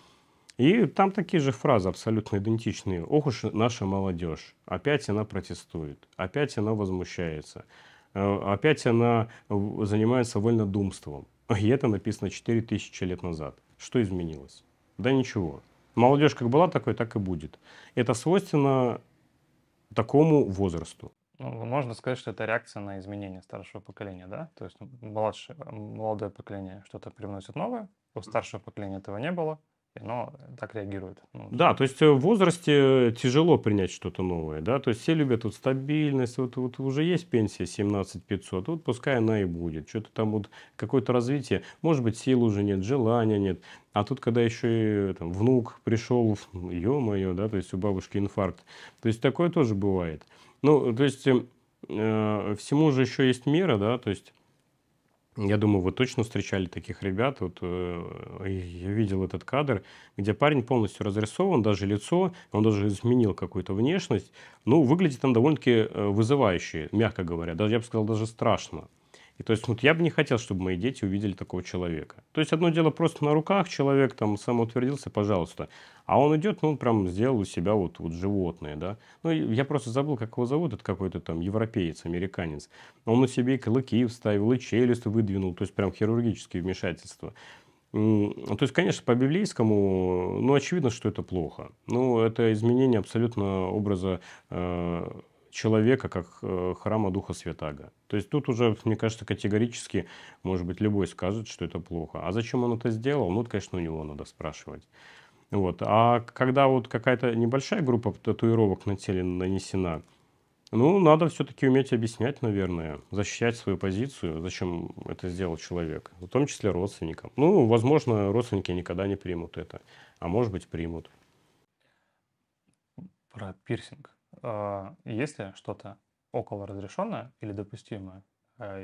И там такие же фразы абсолютно идентичные. «Ох уж наша молодежь! Опять она протестует, опять она возмущается, опять она занимается вольнодумством». И это написано 4000 лет назад. Что изменилось? Да ничего. Молодежь как была такой, так и будет. Это свойственно такому возрасту. Ну, можно сказать, что это реакция на изменения старшего поколения, да? То есть младшее, молодое поколение что-то привносит новое, у старшего поколения этого не было, но так реагирует. Ну, да, то есть э, в возрасте э, тяжело принять что-то новое, да, то есть все любят вот стабильность, вот, вот уже есть пенсия 17 500, вот пускай она и будет, что-то там вот какое-то развитие, может быть сил уже нет, желания нет, а тут когда еще и э, там, внук пришел, ё-моё, да, то есть у бабушки инфаркт, то есть такое тоже бывает. Ну, то есть э, всему же еще есть мера, да, то есть я думаю, вы точно встречали таких ребят. Вот э, я видел этот кадр, где парень полностью разрисован, даже лицо, он даже изменил какую-то внешность. Ну, выглядит он довольно-таки э, вызывающе, мягко говоря. Даже, я бы сказал, даже страшно. И то есть вот я бы не хотел, чтобы мои дети увидели такого человека. То есть одно дело просто на руках человек там самоутвердился, пожалуйста. А он идет, ну, он прям сделал у себя вот, вот животное, да. Ну, я просто забыл, как его зовут, это какой-то там европеец, американец. Он на себе и клыки вставил, и челюсть выдвинул, то есть прям хирургические вмешательства. То есть, конечно, по библейскому, ну, очевидно, что это плохо. Ну, это изменение абсолютно образа э, человека как э, храма Духа Святаго. То есть тут уже, мне кажется, категорически, может быть, любой скажет, что это плохо. А зачем он это сделал? Ну, это, конечно, у него надо спрашивать. Вот. А когда вот какая-то небольшая группа татуировок на теле нанесена, ну, надо все-таки уметь объяснять, наверное, защищать свою позицию, зачем это сделал человек, в том числе родственникам. Ну, возможно, родственники никогда не примут это, а может быть, примут. Про пирсинг. А, есть ли что-то около разрешенное или допустимое, а,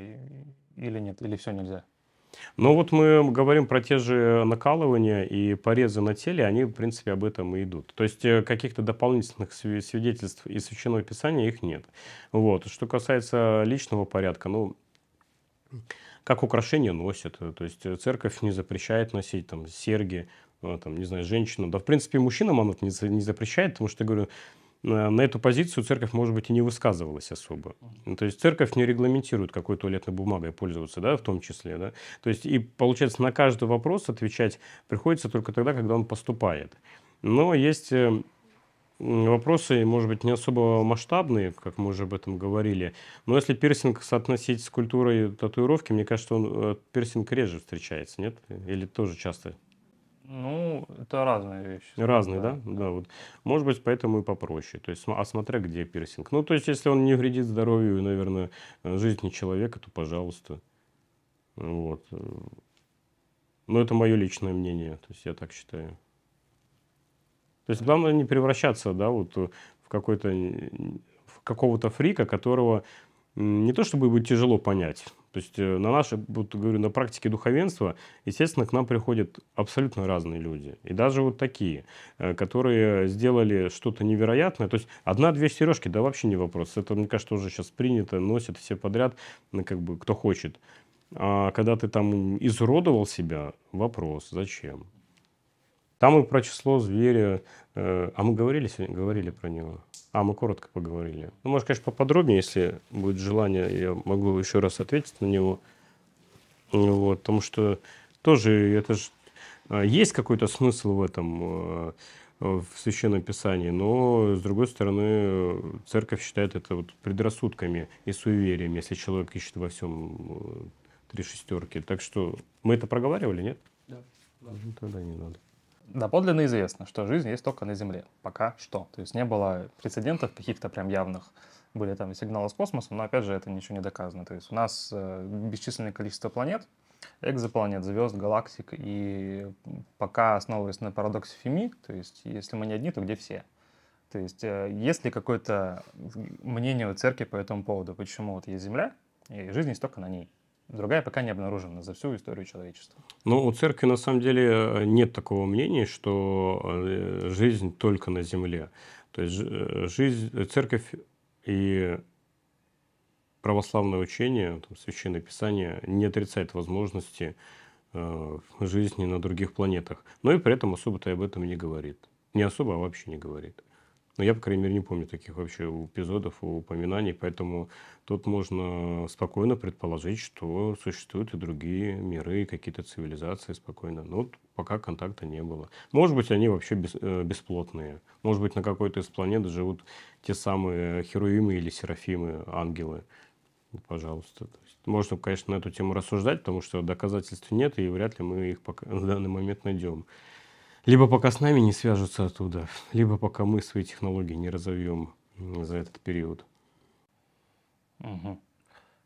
или нет, или все нельзя? Ну вот мы говорим про те же накалывания и порезы на теле, они, в принципе, об этом и идут. То есть э, каких-то дополнительных свидетельств из Священного Писания их нет. Вот. Что касается личного порядка, ну, как украшения носят. То есть э, церковь не запрещает носить там серги, э, там, не знаю, женщинам. Да, в принципе, мужчинам она не запрещает, потому что, говорю, Э, на эту позицию церковь, может быть, и не высказывалась особо. То есть церковь не регламентирует, какой туалетной бумагой пользоваться, да, в том числе. Да? То есть и, получается, на каждый вопрос отвечать приходится только тогда, когда он поступает. Но есть э, вопросы, может быть, не особо масштабные, как мы уже об этом говорили. Но если пирсинг соотносить с культурой татуировки, мне кажется, он, э, пирсинг реже встречается, нет? Или тоже часто ну, это разные вещи. Разные, да? да? Да, вот. Может быть, поэтому и попроще. То есть, а смотря где пирсинг. Ну, то есть, если он не вредит здоровью и, наверное, э, жизни человека, то пожалуйста. Вот. Но это мое личное мнение. То есть, я так считаю. То есть, главное не превращаться, да, вот э, в какой-то в какого-то фрика, которого не то чтобы будет тяжело понять, то есть э, на нашей, вот, говорю, на практике духовенства, естественно, к нам приходят абсолютно разные люди. И даже вот такие, э, которые сделали что-то невероятное. То есть одна-две сережки, да вообще не вопрос. Это, мне кажется, уже сейчас принято, носят все подряд, ну как бы кто хочет. А когда ты там изуродовал себя, вопрос, зачем? Там и про число зверя, э, а мы говорили сегодня, говорили про него. А, мы коротко поговорили. Ну, может, конечно, поподробнее, если будет желание, я могу еще раз ответить на него. Вот, потому что тоже это же а, есть какой-то смысл в этом э, в Священном Писании, но, с другой стороны, церковь считает это вот предрассудками и суевериями, если человек ищет во всем э, три шестерки. Так что мы это проговаривали, нет? Да. да. Ну, тогда не надо. Доподлинно известно, что жизнь есть только на Земле. Пока что. То есть не было прецедентов каких-то прям явных. Были там сигналы с космоса, но опять же это ничего не доказано. То есть у нас э, бесчисленное количество планет, экзопланет, звезд, галактик. И пока основываясь на парадоксе Феми, то есть если мы не одни, то где все? То есть э, есть ли какое-то мнение у церкви по этому поводу? Почему вот есть Земля, и жизнь есть только на ней? Другая пока не обнаружена за всю историю человечества. Ну, у церкви на самом деле э, нет такого мнения, что э, жизнь только на земле. То есть э, жизнь, церковь и православное учение, там, священное писание не отрицает возможности э, жизни на других планетах, но и при этом особо-то об этом не говорит. Не особо, а вообще не говорит. Но я, по крайней мере, не помню таких вообще эпизодов, упоминаний, поэтому тут можно спокойно предположить, что существуют и другие миры, какие-то цивилизации спокойно. Но пока контакта не было. Может быть, они вообще бес, э, бесплотные. Может быть, на какой-то из планет живут те самые херуимы или серафимы, ангелы. Ну, пожалуйста. можно, конечно, на эту тему рассуждать, потому что доказательств нет, и вряд ли мы их пока, на данный момент найдем. Либо пока с нами не свяжутся оттуда, либо пока мы свои технологии не разовьем за этот период. Угу.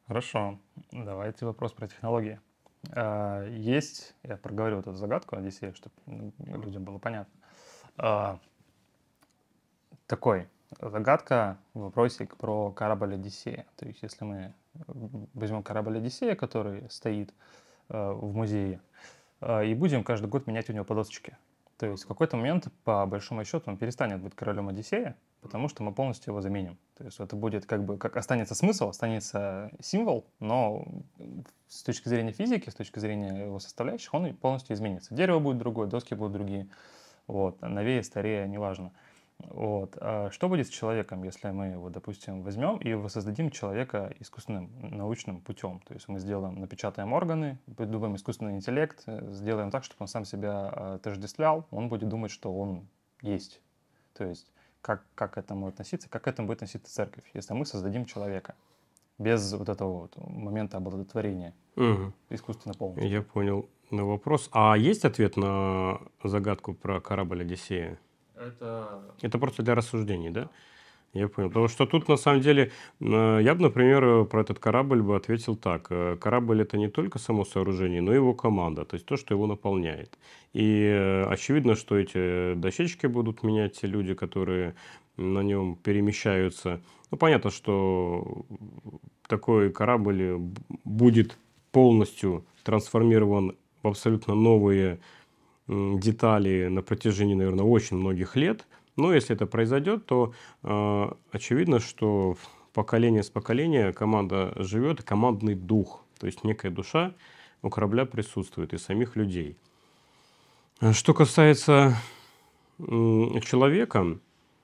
Хорошо. Давайте вопрос про технологии. А, есть, я проговорю вот эту загадку, Одиссея, чтобы ну, людям было понятно. А, такой загадка, вопросик про корабль Одиссея. То есть, если мы возьмем корабль Одиссея, который стоит а, в музее, и будем каждый год менять у него подосочки. То есть в какой-то момент, по большому счету, он перестанет быть королем Одиссея, потому что мы полностью его заменим. То есть это будет как бы, как останется смысл, останется символ, но с точки зрения физики, с точки зрения его составляющих, он полностью изменится. Дерево будет другое, доски будут другие, вот, новее, старее, неважно. важно. Вот. А что будет с человеком, если мы его, допустим, возьмем и воссоздадим человека искусственным научным путем? То есть мы сделаем, напечатаем органы, придумаем искусственный интеллект, э, сделаем так, чтобы он сам себя а, отождествлял, он будет думать, что он есть. То есть как, как к этому относиться, как к этому будет относиться церковь, если мы создадим человека без вот этого вот момента обладотворения угу. искусственно полностью. Я понял на вопрос. А есть ответ на загадку про корабль Одиссея? это... Это просто для рассуждений, да? Я понял. Потому что тут, на самом деле, э, я бы, например, э, про этот корабль бы ответил так. Э, корабль – это не только само сооружение, но и его команда, то есть то, что его наполняет. И очевидно, что эти дощечки будут менять те люди, которые на нем перемещаются. Ну, понятно, что такой корабль будет полностью трансформирован в абсолютно новые детали на протяжении, наверное, очень многих лет. Но если это произойдет, то э, очевидно, что поколение с поколения команда живет, командный дух, то есть некая душа у корабля присутствует и самих людей. А что касается э, человека,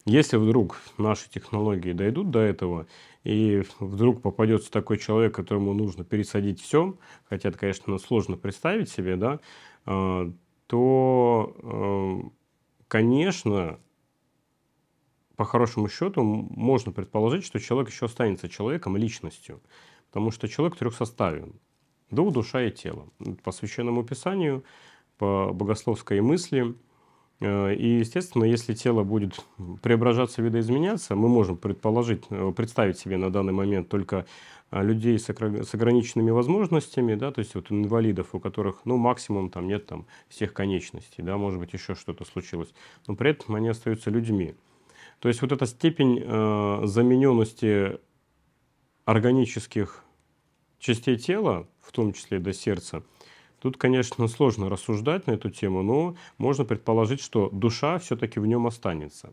если вдруг наши технологии дойдут до этого, и вдруг попадется такой человек, которому нужно пересадить все, хотя это, конечно, сложно представить себе, да, а, то, э, конечно, по хорошему счету можно предположить, что человек еще останется человеком личностью. Потому что человек трехсоставен. Дух, душа и тело. По священному писанию, по богословской мысли – Э, и, естественно, если тело будет преображаться, видоизменяться, мы можем предположить, э, представить себе на данный момент только э, людей с ограниченными возможностями, да, то есть вот инвалидов, у которых, ну, максимум там нет там всех конечностей, да, может быть, еще что-то случилось, но при этом они остаются людьми. То есть вот эта степень э, замененности органических частей тела, в том числе до сердца, Тут, конечно, сложно рассуждать на эту тему, но можно предположить, что душа все-таки в нем останется.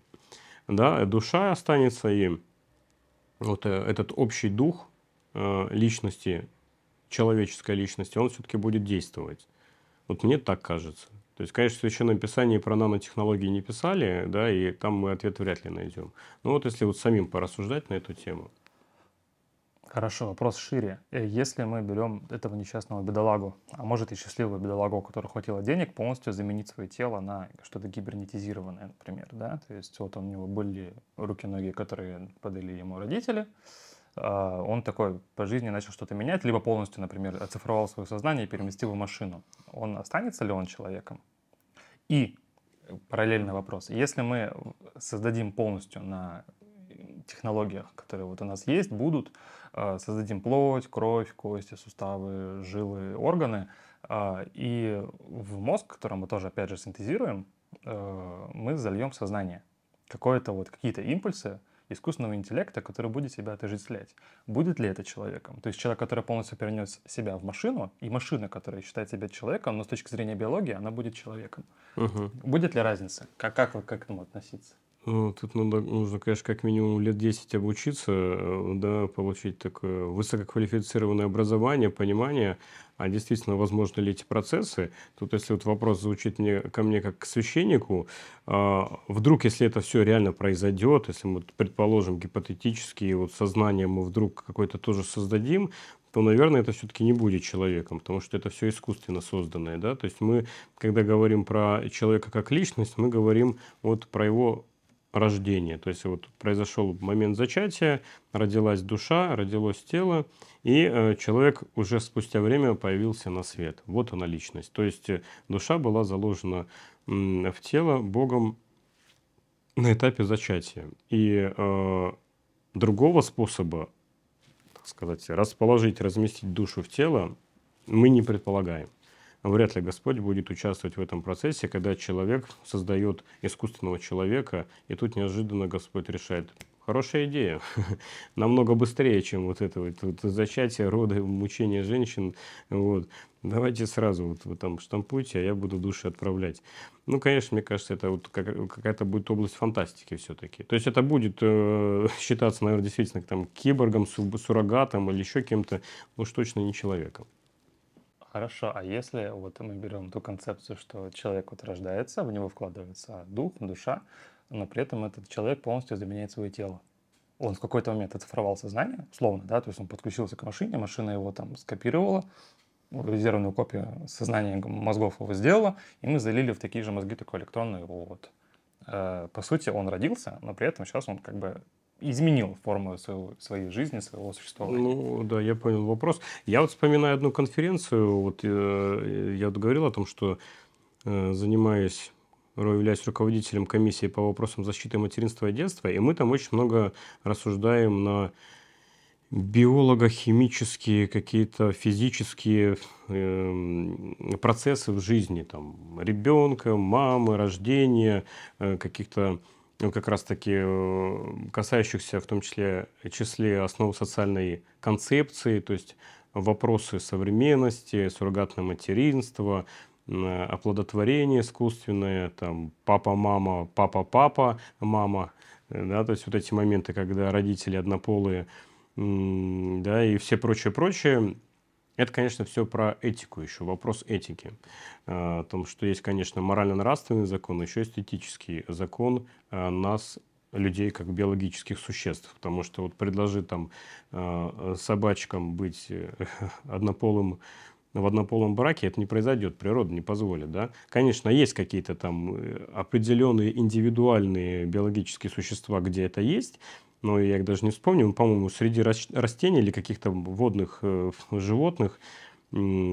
Да, душа останется, и вот э, этот общий дух э, личности, человеческой личности, он все-таки будет действовать. Вот мне так кажется. То есть, конечно, в Священном Писании про нанотехнологии не писали, да, и там мы ответ вряд ли найдем. Но вот если вот самим порассуждать на эту тему – Хорошо, вопрос шире. Э, если мы берем этого несчастного бедолагу, а может и счастливого бедолагу, у которого хватило денег полностью заменить свое тело на что-то гибернетизированное, например, да, то есть вот у него были руки-ноги, которые подали ему родители, а, он такой по жизни начал что-то менять, либо полностью, например, оцифровал свое сознание и переместил в машину. Он останется ли он человеком? И э, параллельный вопрос. Если мы создадим полностью на э, технологиях, которые вот у нас есть, будут а, создадим плоть, кровь, кости, суставы, жилы, органы. А, и в мозг, который мы тоже, опять же, синтезируем, а, мы зальем сознание. Какое-то вот, какие-то импульсы, искусственного интеллекта, который будет себя отождествлять. Будет ли это человеком? То есть человек, который полностью перенес себя в машину, и машина, которая считает себя человеком, но с точки зрения биологии она будет человеком. Угу. Будет ли разница? Как, как вы как к этому относиться? Ну, тут надо, нужно, конечно, как минимум лет 10 обучиться, э, да, получить такое высококвалифицированное образование, понимание, а действительно возможно ли эти процессы. Тут, если вот вопрос звучит мне, ко мне как к священнику, а вдруг, если это все реально произойдет, если мы, предположим, гипотетически, вот сознание мы вдруг какое-то тоже создадим, то, наверное, это все-таки не будет человеком, потому что это все искусственно созданное. Да? То есть мы, когда говорим про человека как личность, мы говорим вот про его рождения. То есть вот произошел момент зачатия, родилась душа, родилось тело, и э, человек уже спустя время появился на свет. Вот она личность. То есть э, душа была заложена в тело Богом на этапе зачатия. И э, другого способа, так сказать, расположить, разместить душу в тело мы не предполагаем вряд ли Господь будет участвовать в этом процессе, когда человек создает искусственного человека, и тут неожиданно Господь решает, хорошая идея, намного быстрее, чем вот это вот, вот зачатие, роды, мучения женщин, вот. Давайте сразу вот вы там штампуйте, а я буду души отправлять. Ну, конечно, мне кажется, это вот какая-то будет область фантастики все-таки. То есть это будет э, считаться, наверное, действительно там киборгом, суррогатом или еще кем-то, уж точно не человеком. Хорошо, а если вот мы берем ту концепцию, что человек вот рождается, в него вкладывается дух, душа, но при этом этот человек полностью заменяет свое тело. Он в какой-то момент оцифровал сознание, условно, да, то есть он подключился к машине, машина его там скопировала, резервную копию сознания мозгов его сделала, и мы залили в такие же мозги, только электронную его вот. Э, по сути, он родился, но при этом сейчас он как бы изменил форму своего, своей жизни, своего существования. Ну да, я понял вопрос. Я вот вспоминаю одну конференцию, вот э, я вот говорил о том, что э, занимаюсь являюсь руководителем комиссии по вопросам защиты материнства и детства, и мы там очень много рассуждаем на биолого-химические какие-то физические э, процессы в жизни, там, ребенка, мамы, рождения, э, каких-то Э, как раз-таки э, касающихся в том числе, э, числе основ социальной концепции, то есть вопросы современности, суррогатное материнство, оплодотворение искусственное, там папа-мама, папа-папа, мама, да, то есть вот эти моменты, когда родители однополые, да, и все прочее-прочее, это, конечно, все про этику еще, вопрос этики. О э, том, что есть, конечно, морально-нравственный закон, еще есть этический закон э, нас, людей, как биологических существ. Потому что вот предложи там э, собачкам быть однополым в однополом браке это не произойдет, природа не позволит, да. Конечно, есть какие-то там определенные индивидуальные биологические существа, где это есть, ну, я их даже не вспомню, по-моему, среди растений или каких-то водных э, животных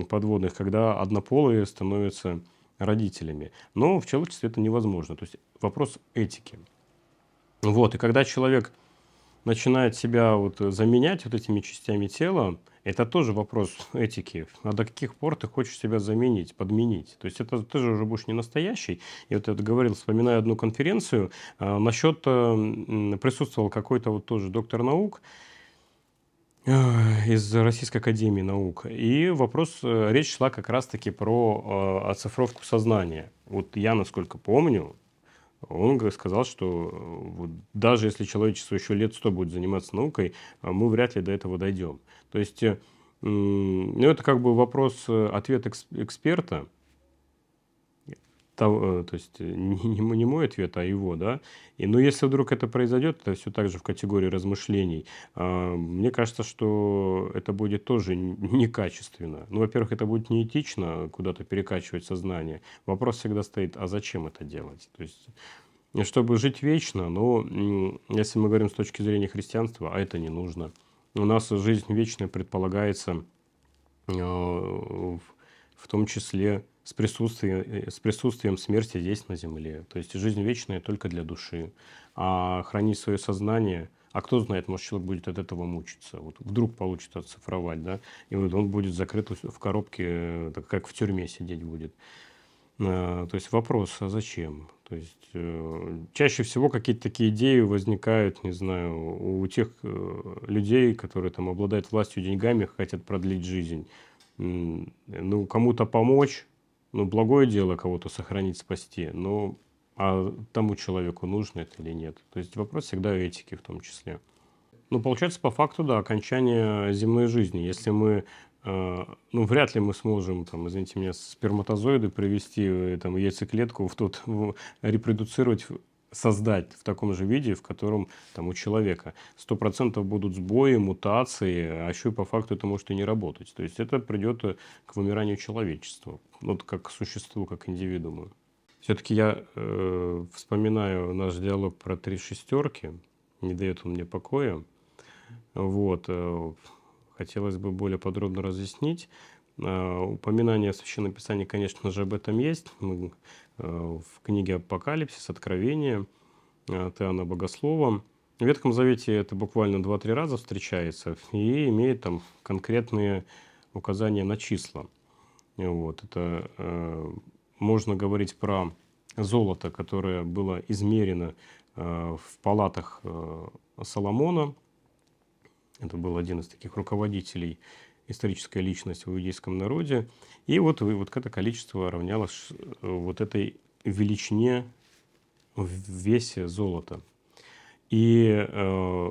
подводных, когда однополые становятся родителями. Но в человечестве это невозможно. То есть вопрос этики. Вот, и когда человек начинает себя вот э, заменять вот этими частями тела, это тоже вопрос этики. А до каких пор ты хочешь себя заменить, подменить? То есть это ты же уже будешь не настоящий. Я вот это говорил, вспоминаю одну конференцию, а, насчет э, присутствовал какой-то вот тоже доктор наук, э, из Российской Академии Наук. И вопрос, речь шла как раз-таки про э, оцифровку сознания. Вот я, насколько помню, он сказал, что э, вот даже если человечество еще лет сто будет заниматься наукой, э, мы вряд ли до этого дойдем. То есть, э, ну, это как бы вопрос, ответ эксперта – Э, то есть э, не, не мой ответ, а его, да. И, но ну, если вдруг это произойдет, это все также в категории размышлений. А, мне кажется, что это будет тоже некачественно. Ну, во-первых, это будет неэтично куда-то перекачивать сознание. Вопрос всегда стоит, а зачем это делать? То есть э, чтобы жить вечно, но если мы говорим с точки зрения христианства, а это не нужно. У нас жизнь вечная предполагается в том числе с присутствием, э, с присутствием смерти здесь, на земле. То есть жизнь вечная только для души. А хранить свое сознание, а кто знает, может, человек будет от этого мучиться. Вот вдруг получится оцифровать, да, и вот он будет закрыт в коробке, э, так как в тюрьме сидеть будет. А, то есть вопрос, а зачем? То есть э, чаще всего какие-то такие идеи возникают, не знаю, у тех людей, которые там обладают властью, деньгами, хотят продлить жизнь. Ну, кому-то помочь, ну, благое дело кого-то сохранить, спасти, но а тому человеку нужно это или нет. То есть вопрос всегда этики в том числе. Ну, получается, по факту, да, окончание земной жизни. Если мы, э, ну, вряд ли мы сможем, там, извините меня, сперматозоиды привести, э, там, яйцеклетку в тот, в, репродуцировать создать в таком же виде, в котором там у человека. сто процентов будут сбои, мутации, а еще и по факту это может и не работать. То есть это придет э, к вымиранию человечества, вот как к существу, как к индивидууму. Все-таки я э, вспоминаю наш диалог про три шестерки, не дает он мне покоя. Вот, э, хотелось бы более подробно разъяснить. Э, упоминание в Священном конечно же, об этом есть. Мы Э, в книге «Апокалипсис», «Откровение» э, Теана Богослова. В Ветхом Завете это буквально 2-3 раза встречается и имеет там конкретные указания на числа. Вот, это э, можно говорить про золото, которое было измерено э, в палатах э, Соломона. Это был один из таких руководителей историческая личность в иудейском народе. И вот, вот это количество равнялось э, вот этой величине в весе золота. И э,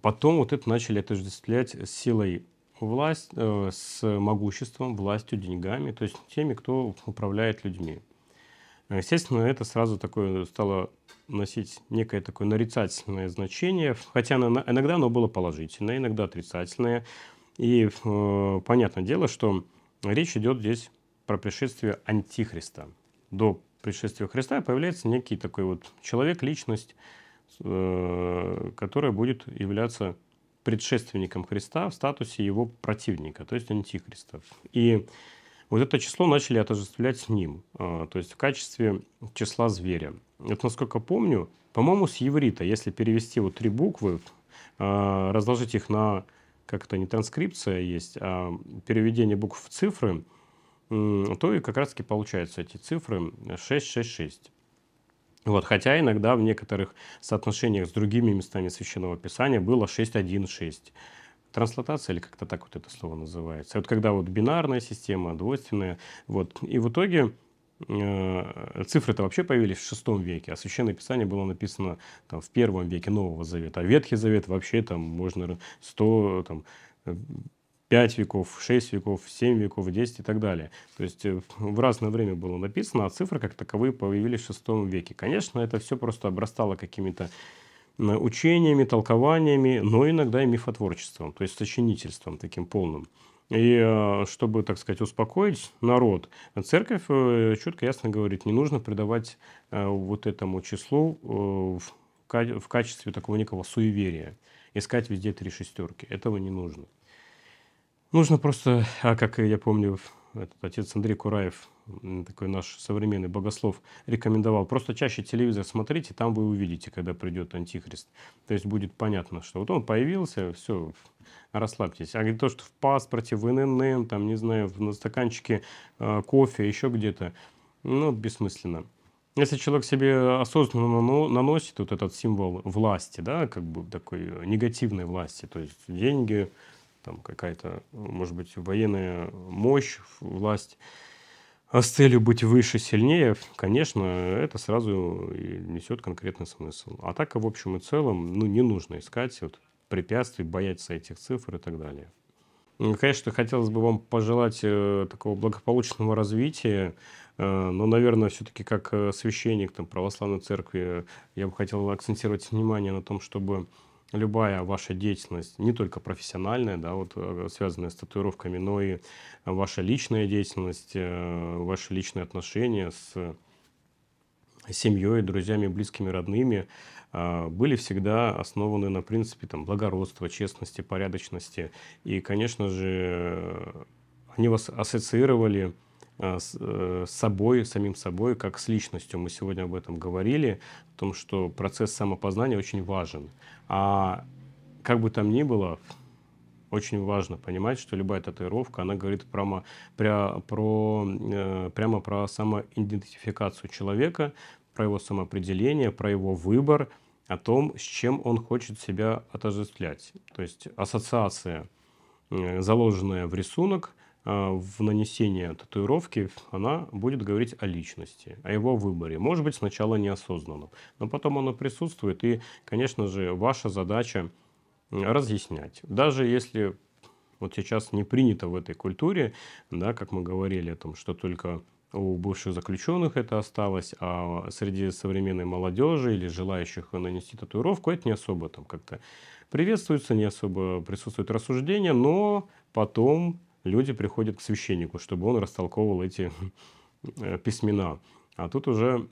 потом вот это начали отождествлять с силой власть, э, с могуществом, властью, деньгами, то есть теми, кто управляет людьми. Естественно, это сразу такое стало носить некое такое нарицательное значение, хотя иногда оно было положительное, иногда отрицательное. И э, понятное дело, что речь идет здесь про пришествие Антихриста. До пришествия Христа появляется некий такой вот человек, личность, э, которая будет являться предшественником Христа в статусе его противника, то есть антихриста. И вот это число начали отождествлять с ним, э, то есть в качестве числа зверя. Это, насколько помню, по-моему, с еврита, если перевести вот три буквы, э, разложить их на как это не транскрипция есть, а переведение букв в цифры, то и как раз-таки получаются эти цифры 666. Вот, хотя иногда в некоторых соотношениях с другими местами Священного Писания было 616. Транслатация или как-то так вот это слово называется. Вот когда вот бинарная система, двойственная. Вот. И в итоге Э, цифры это вообще появились в шестом веке, а Священное Писание было написано там, в первом веке Нового Завета, а Ветхий Завет вообще там можно сто там, э, пять веков, шесть веков, семь веков, десять и так далее. То есть э, в разное время было написано, а цифры как таковые появились в шестом веке. Конечно, это все просто обрастало какими-то учениями, толкованиями, но иногда и мифотворчеством, то есть сочинительством таким полным. И э, чтобы, так сказать, успокоить народ, церковь э, четко ясно говорит, не нужно придавать э, вот этому числу в качестве такого некого суеверия, искать везде три шестерки. Этого не нужно. Нужно просто, а как я помню, этот отец Андрей Кураев такой наш современный богослов, рекомендовал. Просто чаще телевизор смотрите, там вы увидите, когда придет Антихрист. То есть будет понятно, что вот он появился, все, расслабьтесь. А то, что в паспорте, в ННН, там, не знаю, на стаканчике э, кофе, еще где-то, ну, бессмысленно. Если человек себе осознанно наносит вот этот символ власти, да, как бы такой негативной власти, то есть деньги, там какая-то, может быть, военная мощь, власть, а с целью быть выше, сильнее, конечно, это сразу несет конкретный смысл. А так, в общем и целом, ну, не нужно искать вот, препятствий, бояться этих цифр и так далее. Ну, конечно, хотелось бы вам пожелать э, такого благополучного развития, э, но, наверное, все-таки как э, священник там, православной церкви я бы хотел акцентировать внимание на том, чтобы любая ваша деятельность, не только профессиональная, да, вот, э, связанная с татуировками, но и ваша личная деятельность, э, ваши личные отношения с семьей, друзьями, близкими, родными, э, были всегда основаны на принципе там, благородства, честности, порядочности. И, конечно же, они вас ассоциировали Э, э, с собой, самим собой, как с личностью. Мы сегодня об этом говорили, о том, что процесс самопознания очень важен. А как бы там ни было, очень важно понимать, что любая татуировка, она говорит прямо, пря, про, э, прямо про самоидентификацию человека, про его самоопределение, про его выбор, о том, с чем он хочет себя отождествлять. То есть ассоциация, заложенная в рисунок, а, в нанесении татуировки она будет говорить о личности, о его выборе. Может быть, сначала неосознанно, но потом оно присутствует. И, конечно же, ваша задача разъяснять. Даже если вот сейчас не принято в этой культуре, да, как мы говорили о том, что только у бывших заключенных это осталось, а среди современной молодежи или желающих нанести татуировку это не особо там как-то приветствуется, не особо присутствует рассуждение, но потом люди приходят к священнику, чтобы он растолковывал эти э, письмена. А тут уже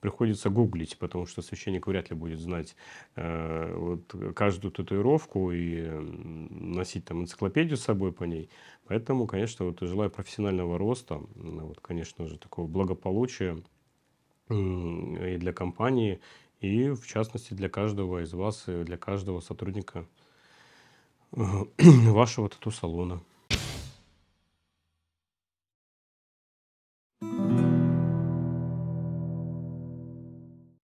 приходится гуглить, потому что священник вряд ли будет знать э, вот, каждую татуировку и носить там энциклопедию с собой по ней. Поэтому, конечно, вот, желаю профессионального роста, вот, конечно же, такого благополучия и для компании, и в частности для каждого из вас, и для каждого сотрудника э, вашего тату-салона.